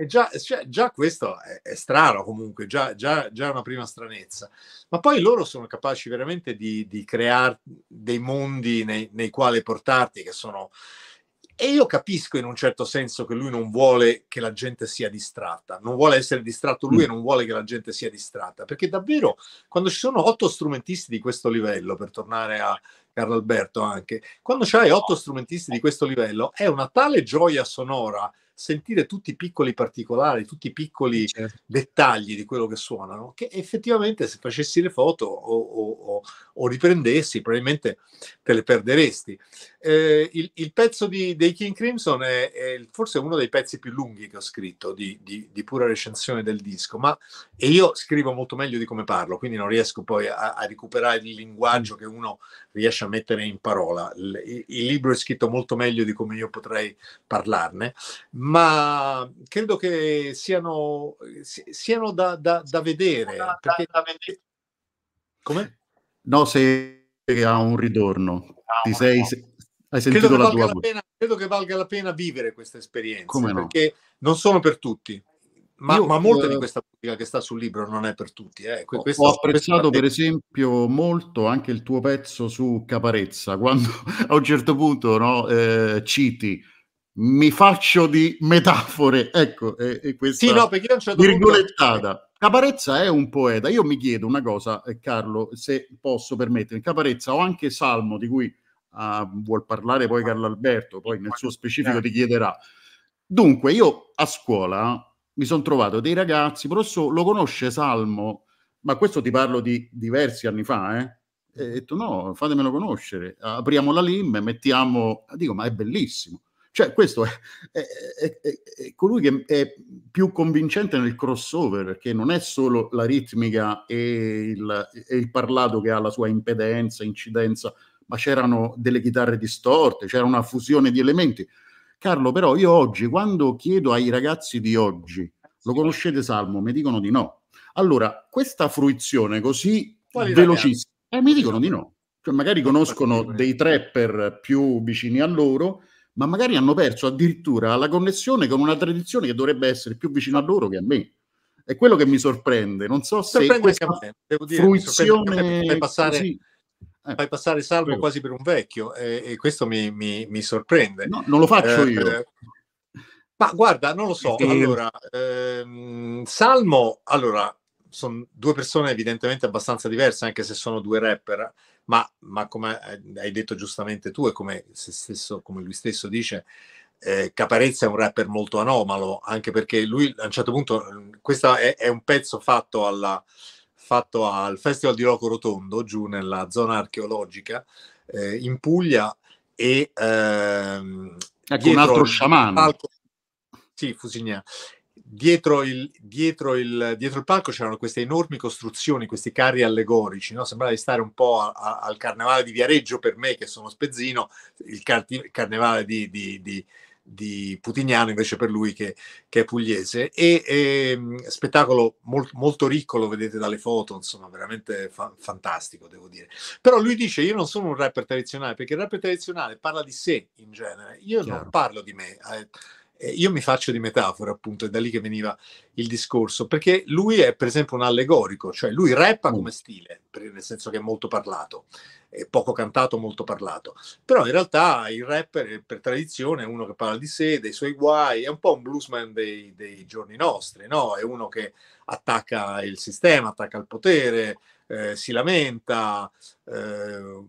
E già, cioè, già questo è, è, strano comunque, già, già, già, una prima stranezza. Ma poi loro sono capaci veramente di, di creare dei mondi nei, nei quali portarti che sono... E io capisco in un certo senso che lui non vuole che la gente sia distratta, non vuole essere distratto lui mm. e non vuole che la gente sia distratta, perché davvero quando ci sono otto strumentisti di questo livello, per tornare a Carlo Alberto anche, quando c'hai otto strumentisti di questo livello è una tale gioia sonora sentire tutti i piccoli particolari, tutti i piccoli eh, certo. dettagli di quello che suonano, che effettivamente se facessi le foto o, o, o, o riprendessi probabilmente te le perderesti. Eh, il, il, pezzo di, dei King Crimson è, è, forse uno dei pezzi più lunghi che ho scritto di, di, di, pura recensione del disco, ma e io scrivo molto meglio di come parlo, quindi non riesco poi a, a recuperare il linguaggio che uno riesce a mettere in parola. il, il libro è scritto molto meglio di come io potrei parlarne, ma credo che siano, siano da, da, da, vedere. perché... Come? No, se ha un ritorno. No, sei, no. Hai sentito credo la tua voce. Pena, credo che valga la pena vivere questa esperienza, Come no? perché non sono per tutti. Ma, Io, ma molta eh, di questa politica che sta sul libro non è per tutti. Eh. Questa, ho apprezzato per esempio molto anche il tuo pezzo su Caparezza, quando a un certo punto no, eh, citi mi faccio di metafore, ecco, e, e questa sì, no, perché io non certo virgolettata. Caparezza è un poeta. Io mi chiedo una cosa, eh, Carlo, se posso permettermi. Caparezza o anche Salmo, di cui uh, vuol parlare poi Carlo Alberto, poi nel suo specifico ti chiederà. Dunque, io a scuola mi sono trovato dei ragazzi, professore, lo conosce Salmo? Ma questo ti parlo di diversi anni fa, eh? E ho detto no, fatemelo conoscere. Apriamo la LIM, mettiamo... Dico, ma è bellissimo cioè, questo è, è, è, è, colui che è più convincente nel crossover, che non è solo la ritmica e il, e il parlato che ha la sua impedenza, incidenza, ma c'erano delle chitarre distorte, c'era una fusione di elementi. Carlo, però, io oggi, quando chiedo ai ragazzi di oggi, lo conoscete Salmo? Mi dicono di no. Allora, questa fruizione così Quali velocissima, eh, mi dicono di no. Cioè, magari conoscono dei trapper più vicini a loro, ma magari hanno perso addirittura la connessione con una tradizione che dovrebbe essere più vicina a loro che a me. È quello che mi sorprende. Non so se questa me, devo dire, fruizione fai passare, così. Eh, fai passare salvo prego. quasi per un vecchio eh, e questo mi, mi, mi sorprende. No, non lo faccio eh, io. Eh, ma guarda, non lo so. Allora, ehm, Salmo, allora, sono due persone evidentemente abbastanza diverse, anche se sono due rapper, ma, ma come hai detto giustamente tu e come, stesso, come lui stesso dice, eh, Caparezza è un rapper molto anomalo, anche perché lui a un certo punto, mm, questo è, è un pezzo fatto, alla, fatto, al Festival di Loco Rotondo, giù nella zona archeologica, eh, in Puglia, e... Ehm, ecco un altro sciamano. Palco, sì, Fusignà dietro il, dietro, il, dietro il, palco c'erano queste enormi costruzioni, questi carri allegorici, no? sembrava di stare un po' a, a, al carnevale di Viareggio per me che sono spezzino, il car- carnevale di, di, di, di, Putignano invece per lui che, che è pugliese. E, e spettacolo molt, molto ricco, lo vedete dalle foto, insomma veramente fa- fantastico devo dire. Però lui dice io non sono un rapper tradizionale perché il rapper tradizionale parla di sé in genere, io Chiaro. non parlo di me. Eh, eh, io mi faccio di metafora, appunto, è da lì che veniva il discorso, perché lui è per esempio un allegorico, cioè lui rappa come mm. stile, nel senso che è molto parlato, è poco cantato, molto parlato, però in realtà il rapper per tradizione è uno che parla di sé, dei suoi guai, è un po' un bluesman dei, dei giorni nostri, no? È uno che attacca il sistema, attacca il potere, eh, si lamenta, eh,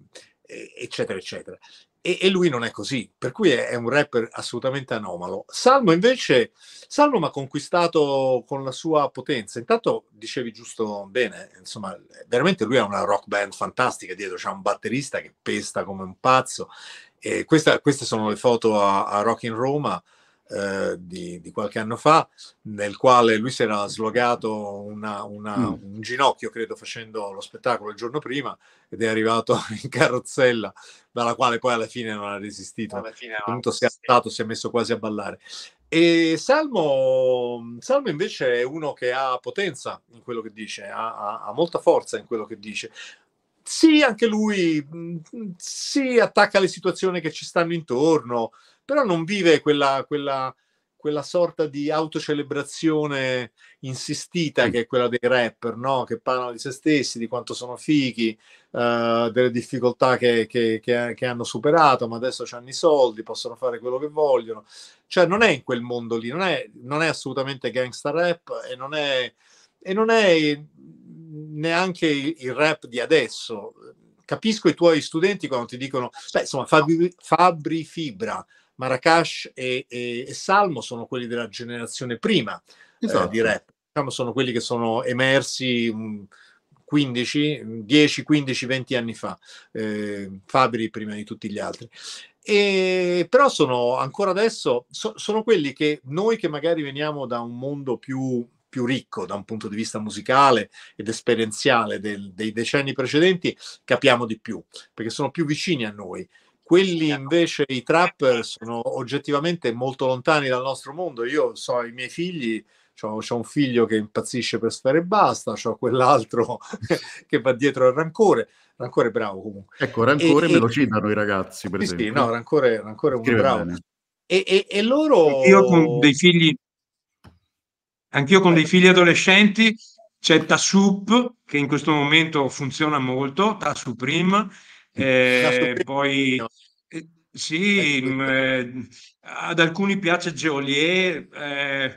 eccetera, eccetera. E, e, lui non è così, per cui è, è, un rapper assolutamente anomalo. Salmo invece, Salmo mi ha conquistato con la sua potenza. Intanto dicevi giusto bene, insomma, veramente lui ha una rock band fantastica dietro, c'è un batterista che pesta come un pazzo. E questa, queste sono le foto a, a Rock in Roma eh, di, di, qualche anno fa, nel quale lui si era slogato una, una, mm. un ginocchio, credo, facendo lo spettacolo il giorno prima ed è arrivato in carrozzella, dalla quale poi alla fine non ha resistito. Alla fine Appunto, si è stato, si è messo quasi a ballare. E Salmo, Salmo, invece è uno che ha potenza in quello che dice, ha, ha, ha molta forza in quello che dice sì, anche lui mm, si attacca alle situazioni che ci stanno intorno, però non vive quella, quella, quella sorta di autocelebrazione insistita mm. che è quella dei rapper, no? che parlano di se stessi, di quanto sono fighi, eh, delle difficoltà che, che, che, che, hanno superato, ma adesso hanno i soldi, possono fare quello che vogliono. Cioè non è in quel mondo lì, non è, non è assolutamente gangsta rap e non è, e non è neanche il, il rap di adesso capisco i tuoi studenti quando ti dicono, beh, insomma, Fabri, Fabri Fibra, Marrakesh e, e, e, Salmo sono quelli della generazione prima eh, esatto. eh, di rap. Diciamo, sono quelli che sono emersi mh, 15, 10, 15, 20 anni fa, eh, Fabri prima di tutti gli altri. E, però sono ancora adesso, so, sono quelli che noi che magari veniamo da un mondo più, più ricco da un punto di vista musicale ed esperienziale del, dei decenni precedenti, capiamo di più, perché sono più vicini a noi. Quelli invece, i trapper, sono oggettivamente molto lontani dal nostro mondo. Io so, i miei figli, c'ho, un figlio che impazzisce per sfere e basta, c'ho quell'altro che va dietro al rancore. Rancore bravo comunque. Ecco, rancore e, me e... lo citano i ragazzi, per sì, esempio. Sì, no, rancore, rancore un bravo. E, e, e loro... Io con dei figli... Anch'io con dei eh. figli adolescenti c'è Tasup che in questo momento funziona molto, Tasupreme, eh, poi eh, sì, mh, eh, ad alcuni piace Geolier, eh,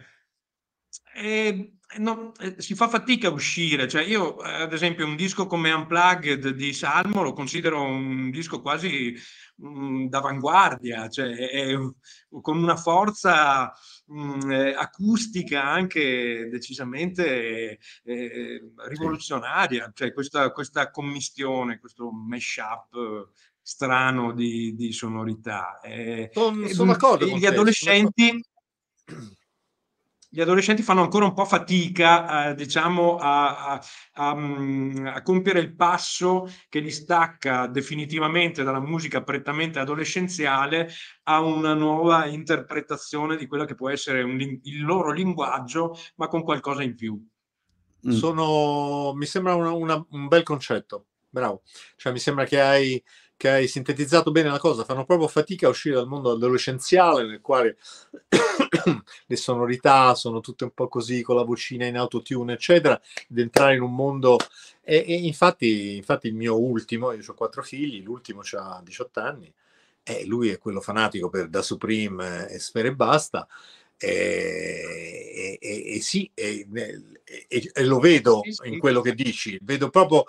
eh e no, si fa fatica a uscire. Cioè io, ad esempio, un disco come Unplugged di Salmo lo considero un disco quasi mh, mm, d'avanguardia, cioè, è, con una forza mh, mm, acustica anche decisamente eh, rivoluzionaria, cioè questa, questa commistione, questo mashup strano di, di sonorità. Eh, sono, sono d'accordo. Gli adolescenti, gli adolescenti fanno ancora un po' fatica, eh, diciamo, a, a, a, mm, a, compiere il passo che li stacca definitivamente dalla musica prettamente adolescenziale a una nuova interpretazione di quello che può essere un, il loro linguaggio, ma con qualcosa in più. Mm. Sono, mi sembra una, una, un bel concetto, bravo. Cioè, mi sembra che hai che hai sintetizzato bene la cosa, fanno proprio fatica a uscire dal mondo adolescenziale nel quale le sonorità sono tutte un po' così, con la vocina in autotune, eccetera, ed entrare in un mondo... E, e infatti, infatti il mio ultimo, io ho quattro figli, l'ultimo ha 18 anni, e lui è quello fanatico per Da Supreme e Sfere e Basta, e, e, e, sì, e, lo vedo in quello che dici, vedo proprio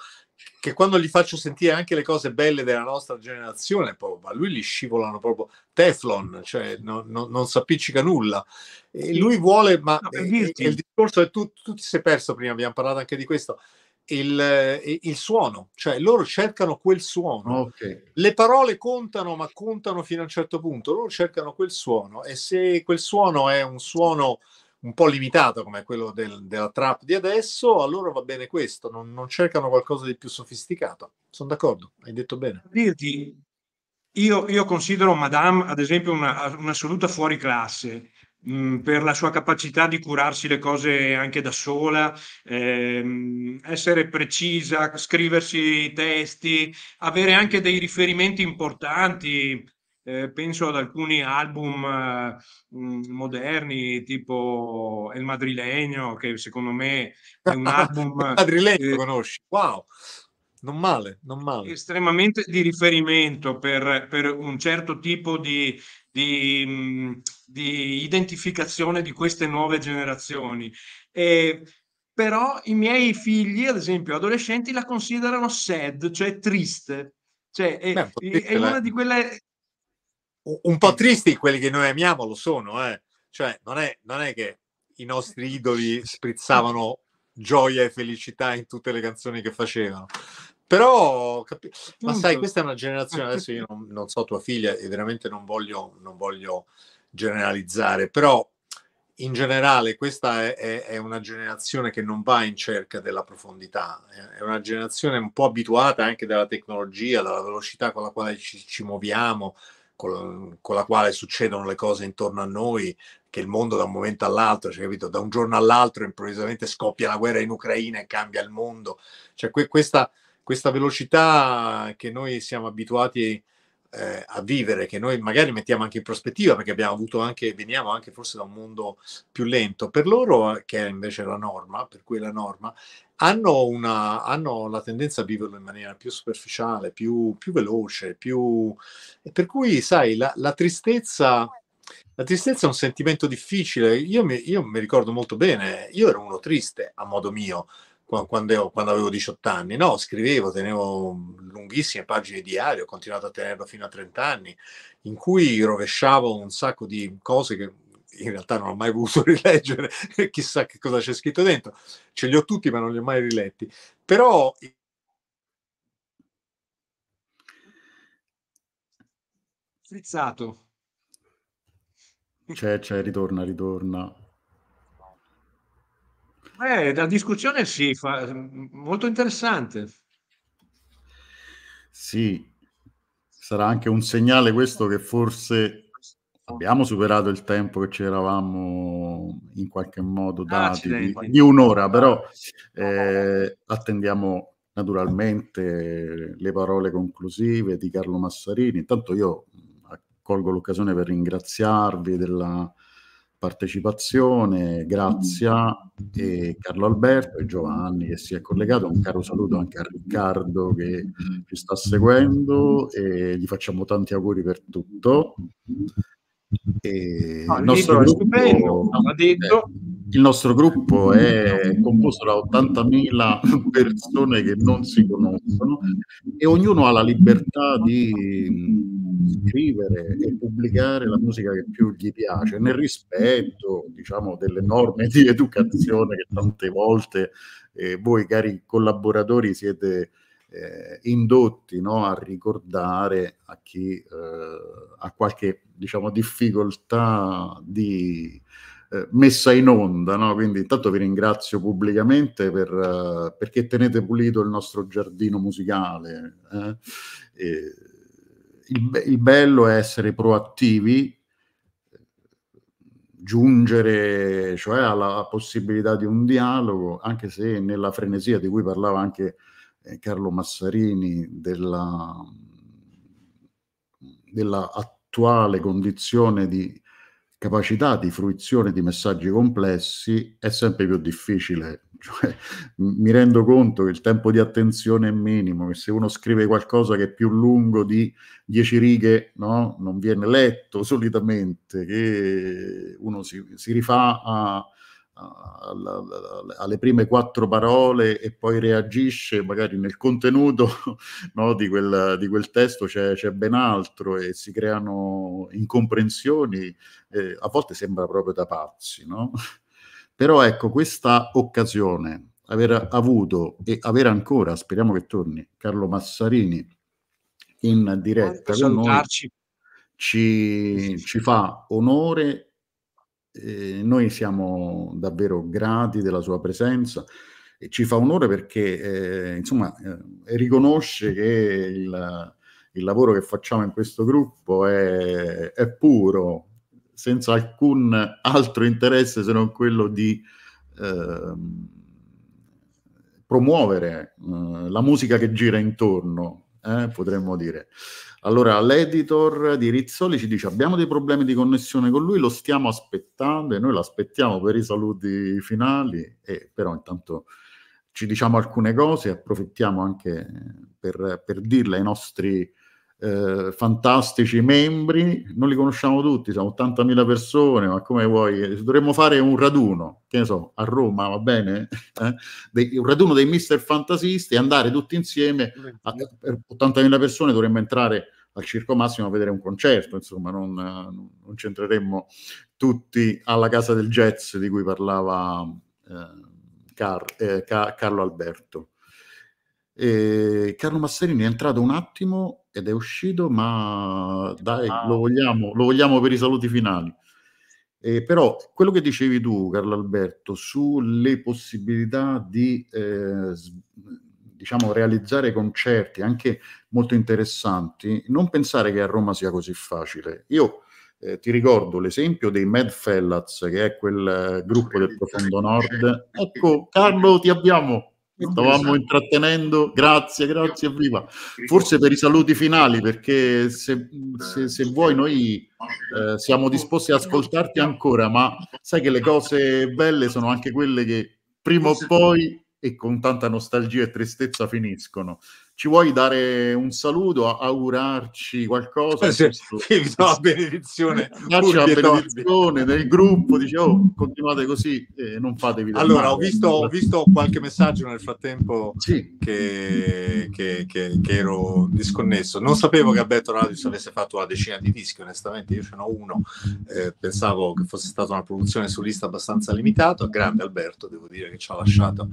che quando gli faccio sentire anche le cose belle della nostra generazione, proprio, a lui gli scivolano proprio Teflon, cioè no, no, non si appiccica nulla. E lui vuole, ma no, e, e il discorso è tu, tu ti sei perso prima, abbiamo parlato anche di questo. Il, il, suono, cioè loro cercano quel suono. Okay. Le parole contano, ma contano fino a un certo punto. Loro cercano quel suono e se quel suono è un suono un po' limitato come quello del, della trap di adesso, allora va bene questo, non, non, cercano qualcosa di più sofisticato. Sono d'accordo, hai detto bene. Dirti, io, io considero Madame, ad esempio, una, un'assoluta fuori classe mm, per la sua capacità di curarsi le cose anche da sola, ehm, essere precisa, scriversi i testi, avere anche dei riferimenti importanti, eh, penso ad alcuni album eh, mm, moderni tipo El Madrilegno, che secondo me è un album... Il Madrilegno eh, conosci, wow! Non male, non male. Estremamente di riferimento per, per un certo tipo di, di, mm, di, identificazione di queste nuove generazioni. E, però i miei figli, ad esempio adolescenti, la considerano sad, cioè triste. Cioè, è, Beh, è, è una di quelle un po' tristi quelli che noi amiamo lo sono, eh. cioè non è, non è che i nostri idoli sprizzavano gioia e felicità in tutte le canzoni che facevano. Però, capi... ma sai, questa è una generazione, adesso io non, non, so tua figlia e veramente non voglio, non voglio generalizzare, però in generale questa è, è, è, una generazione che non va in cerca della profondità, è una generazione un po' abituata anche dalla tecnologia, dalla velocità con la quale ci, ci muoviamo, con, con, la quale succedono le cose intorno a noi, che il mondo da un momento all'altro, cioè, capito, da un giorno all'altro improvvisamente scoppia la guerra in Ucraina e cambia il mondo. Cioè, que- questa, questa velocità che noi siamo abituati eh, a vivere, che noi magari mettiamo anche in prospettiva, perché abbiamo avuto anche, veniamo anche forse da un mondo più lento, per loro, che è invece la norma, per cui è la norma, hanno, una, hanno la tendenza a viverlo in maniera più superficiale, più, più veloce, più... per cui, sai, la, la tristezza... La tristezza è un sentimento difficile, io mi, io mi, ricordo molto bene, io ero uno triste a modo mio, quando, quando, avevo 18 anni. No, scrivevo, tenevo lunghissime pagine di diario, ho continuato a tenerlo fino a 30 anni, in cui rovesciavo un sacco di cose che in realtà non ho mai voluto rileggere, chissà che cosa c'è scritto dentro. Ce li ho tutti, ma non li ho mai riletti. Però frizzato. C'è, c'è, ritorna, ritorna. Eh, la discussione sì, fa, mm, molto interessante. Sì, sarà anche un segnale questo che forse abbiamo superato il tempo che ci eravamo in qualche modo ah, dati ah, di, di, un'ora, però eh, attendiamo naturalmente le parole conclusive di Carlo Massarini. Intanto io colgo l'occasione per ringraziarvi della partecipazione, Grazia mm. e Carlo Alberto e Giovanni che si è collegato. Un caro saluto anche a Riccardo che ci sta seguendo e gli facciamo tanti auguri per tutto. No, il, nostro gruppo, detto. Eh, il nostro gruppo è composto da 80.000 persone che non si conoscono e ognuno ha la libertà di scrivere e pubblicare la musica che più gli piace, nel rispetto diciamo, delle norme di educazione che tante volte eh, voi cari collaboratori siete eh, indotti no, a ricordare a chi eh, ha qualche diciamo, difficoltà di eh, messa in onda, no? quindi intanto vi ringrazio pubblicamente per, uh, perché tenete pulito il nostro giardino musicale. Eh? E, il, il bello è essere proattivi, giungere cioè alla possibilità di un dialogo, anche se nella frenesia di cui parlava anche eh, Carlo Massarini della, della attuale condizione di capacità di fruizione di messaggi complessi è sempre più difficile cioè, mi rendo conto che il tempo di attenzione è minimo, che se uno scrive qualcosa che è più lungo di dieci righe, no? non viene letto solitamente, che uno si, si rifà a, alle prime quattro parole e poi reagisce, magari nel contenuto no, di, quel, di, quel, testo c'è, c'è, ben altro e si creano incomprensioni, eh, a volte sembra proprio da pazzi, no? Però ecco, questa occasione, aver avuto e avere ancora, speriamo che torni, Carlo Massarini in diretta con noi, ci, ci fa onore eh, noi siamo davvero grati della sua presenza e ci fa onore perché eh, insomma eh, riconosce che il, il, lavoro che facciamo in questo gruppo è, è puro, senza alcun altro interesse se non quello di eh, promuovere eh, la musica che gira intorno, eh, potremmo dire. Allora, l'editor di Rizzoli ci dice: Abbiamo dei problemi di connessione con lui, lo stiamo aspettando e noi lo aspettiamo per i saluti finali. E però, intanto ci diciamo alcune cose, approfittiamo anche per, per dirle ai nostri eh, fantastici membri, non li conosciamo tutti, siamo 80.000 persone, ma come vuoi, eh, dovremmo fare un raduno, che ne so, a Roma, va bene? Eh? un raduno dei mister fantasisti e andare tutti insieme, a, per 80.000 persone dovremmo entrare al circo massimo a vedere un concerto, insomma, non, eh, non centreremmo tutti alla casa del jazz di cui parlava eh, Car- eh, Car- Carlo Alberto. E ehm, Carlo Masserini è entrato un attimo ed è uscito, ma dai, ah. lo, vogliamo, lo, vogliamo, per i saluti finali. Eh, però quello che dicevi tu, Carlo Alberto, sulle possibilità di eh, diciamo, realizzare concerti anche molto interessanti, non pensare che a Roma sia così facile. Io eh, ti ricordo l'esempio dei Mad Medfellats, che è quel eh, gruppo del Profondo Nord. Ecco, Carlo, ti abbiamo stavamo intrattenendo, grazie, grazie, viva. Forse per i saluti finali, perché se, eh, se, se vuoi noi eh, siamo disposti ad ascoltarti ancora, ma sai che le cose belle sono anche quelle che prima o poi e con tanta nostalgia e tristezza finiscono. Ci vuoi dare un saluto, augurarci qualcosa? Eh, sì, sì, sì, no, benedizione. Darci la benedizione del gruppo, dicevo, oh, continuate così e non fatevi da Allora, ho, visto, ho visto, qualche messaggio nel frattempo sì. che, che, che, che, ero disconnesso. Non sapevo che Alberto Radius avesse fatto una decina di dischi, onestamente, io ce n'ho uno. Eh, pensavo che fosse stata una produzione solista abbastanza limitata. Grande Alberto, devo dire che ci ha lasciato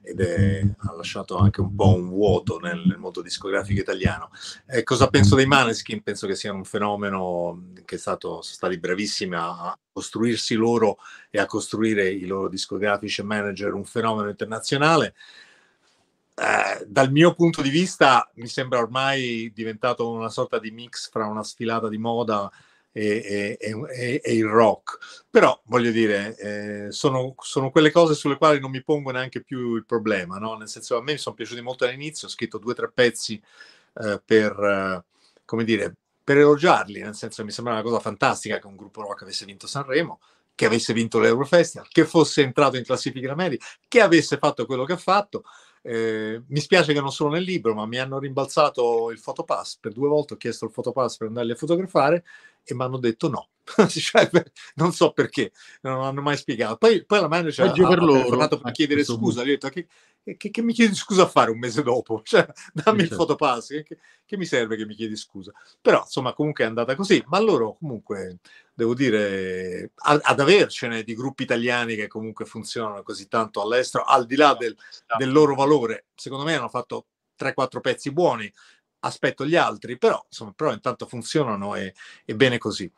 ed è, ha lasciato anche un po' un vuoto nel nel mondo discografico italiano. Eh, cosa penso dei Maneskin? Penso che sia un fenomeno che stato, sono stati bravissimi a costruirsi loro e a costruire i loro discografici e manager, un fenomeno internazionale. Eh, dal mio punto di vista mi sembra ormai diventato una sorta di mix fra una sfilata di moda e, e, e, e il rock. Però voglio dire, eh, sono, sono, quelle cose sulle quali non mi pongo neanche più il problema, no? nel senso a me mi sono piaciuti molto all'inizio, ho scritto due o tre pezzi eh, per, eh, come dire, per elogiarli, nel senso che mi sembrava una cosa fantastica che un gruppo rock avesse vinto Sanremo, che avesse vinto l'Eurofestival, che fosse entrato in classifica Grammarly, che avesse fatto quello che ha fatto. Eh, mi spiace che non sono nel libro, ma mi hanno rimbalzato il fotopass per due volte. Ho chiesto il fotopass per andarli a fotografare e mi hanno detto no. cioè, non so perché, non hanno mai spiegato. Poi, poi la manager ha, per loro, tornato per chiedere scusa, gli ho detto che, che, che, mi chiedi scusa a fare un mese dopo, cioè, dammi il certo. fotopass, eh, che, che, mi serve che mi chiedi scusa. Però insomma comunque è andata così, ma loro comunque, devo dire, ad, ad avercene di gruppi italiani che comunque funzionano così tanto all'estero, al di là del, del loro valore, secondo me hanno fatto 3-4 pezzi buoni, aspetto gli altri, però, insomma, però intanto funzionano e, e bene così.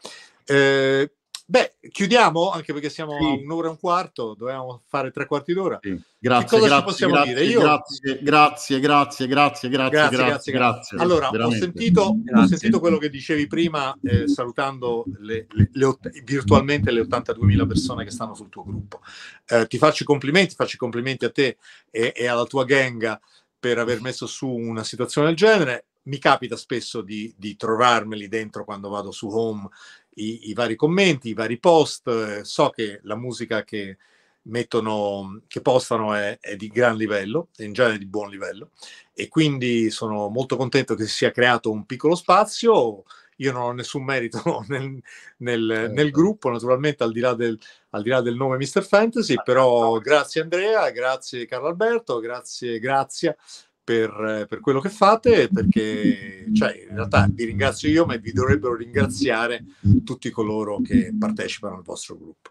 Eh, beh, chiudiamo anche perché siamo sì. a un'ora e un quarto, dovevamo fare tre quarti d'ora. Sì. Grazie, grazie, grazie, Io... grazie, grazie, grazie, grazie, grazie, grazie, grazie, grazie. Allora, ho sentito, ho sentito, quello che dicevi prima, eh, salutando le, le, le, virtualmente le 82.000 persone che stanno sul tuo gruppo. Eh, ti faccio i complimenti, faccio i complimenti a te e, e alla tua gang per aver messo su una situazione del genere mi capita spesso di, di, trovarmeli dentro quando vado su home i, i, vari commenti, i vari post. Eh, so che la musica che mettono, che postano è, è, di gran livello, è in genere di buon livello, e quindi sono molto contento che si sia creato un piccolo spazio. Io non ho nessun merito nel, nel, certo. nel gruppo, naturalmente, al di, del, al di, là del, nome Mr. Fantasy, ah, però grazie Andrea, grazie Carlo Alberto, grazie Grazia per, per, quello che fate, perché cioè, in realtà vi ringrazio io, ma vi dovrebbero ringraziare tutti coloro che partecipano al vostro gruppo.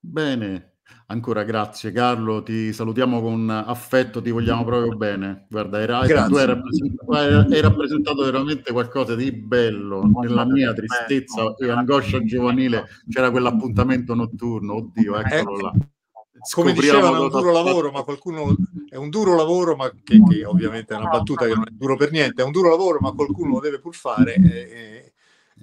Bene, ancora grazie Carlo, ti salutiamo con affetto, ti vogliamo proprio bene. Guarda, era, tu hai rappresentato, hai rappresentato, veramente qualcosa di bello nella mia tristezza e angoscia giovanile, c'era quell'appuntamento notturno, oddio, eccolo ecco. là. Come dicevano, è un duro lavoro, ma qualcuno è un duro lavoro, ma che, che, ovviamente è una battuta che non è duro per niente, è un duro lavoro, ma qualcuno lo deve pur fare. E,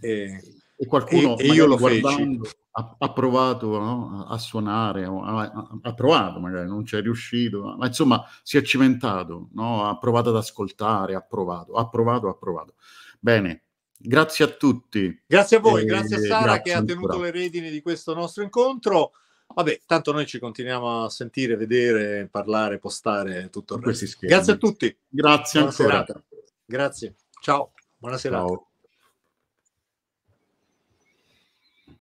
e, e qualcuno e, io lo guardando, ha, ha, provato no? a suonare, ha, ha, provato magari, non ci è riuscito, ma insomma si è cimentato, no? ha provato ad ascoltare, ha provato, ha provato, ha provato. Bene, grazie a tutti. Grazie a voi, grazie a Sara grazie che ha tenuto ancora. le redini di questo nostro incontro. Vabbè, tanto noi ci continuiamo a sentire, vedere, parlare, postare tutto il resto. Grazie a tutti. Grazie buona ancora. Serata. Grazie. Ciao. Buona serata. Ciao.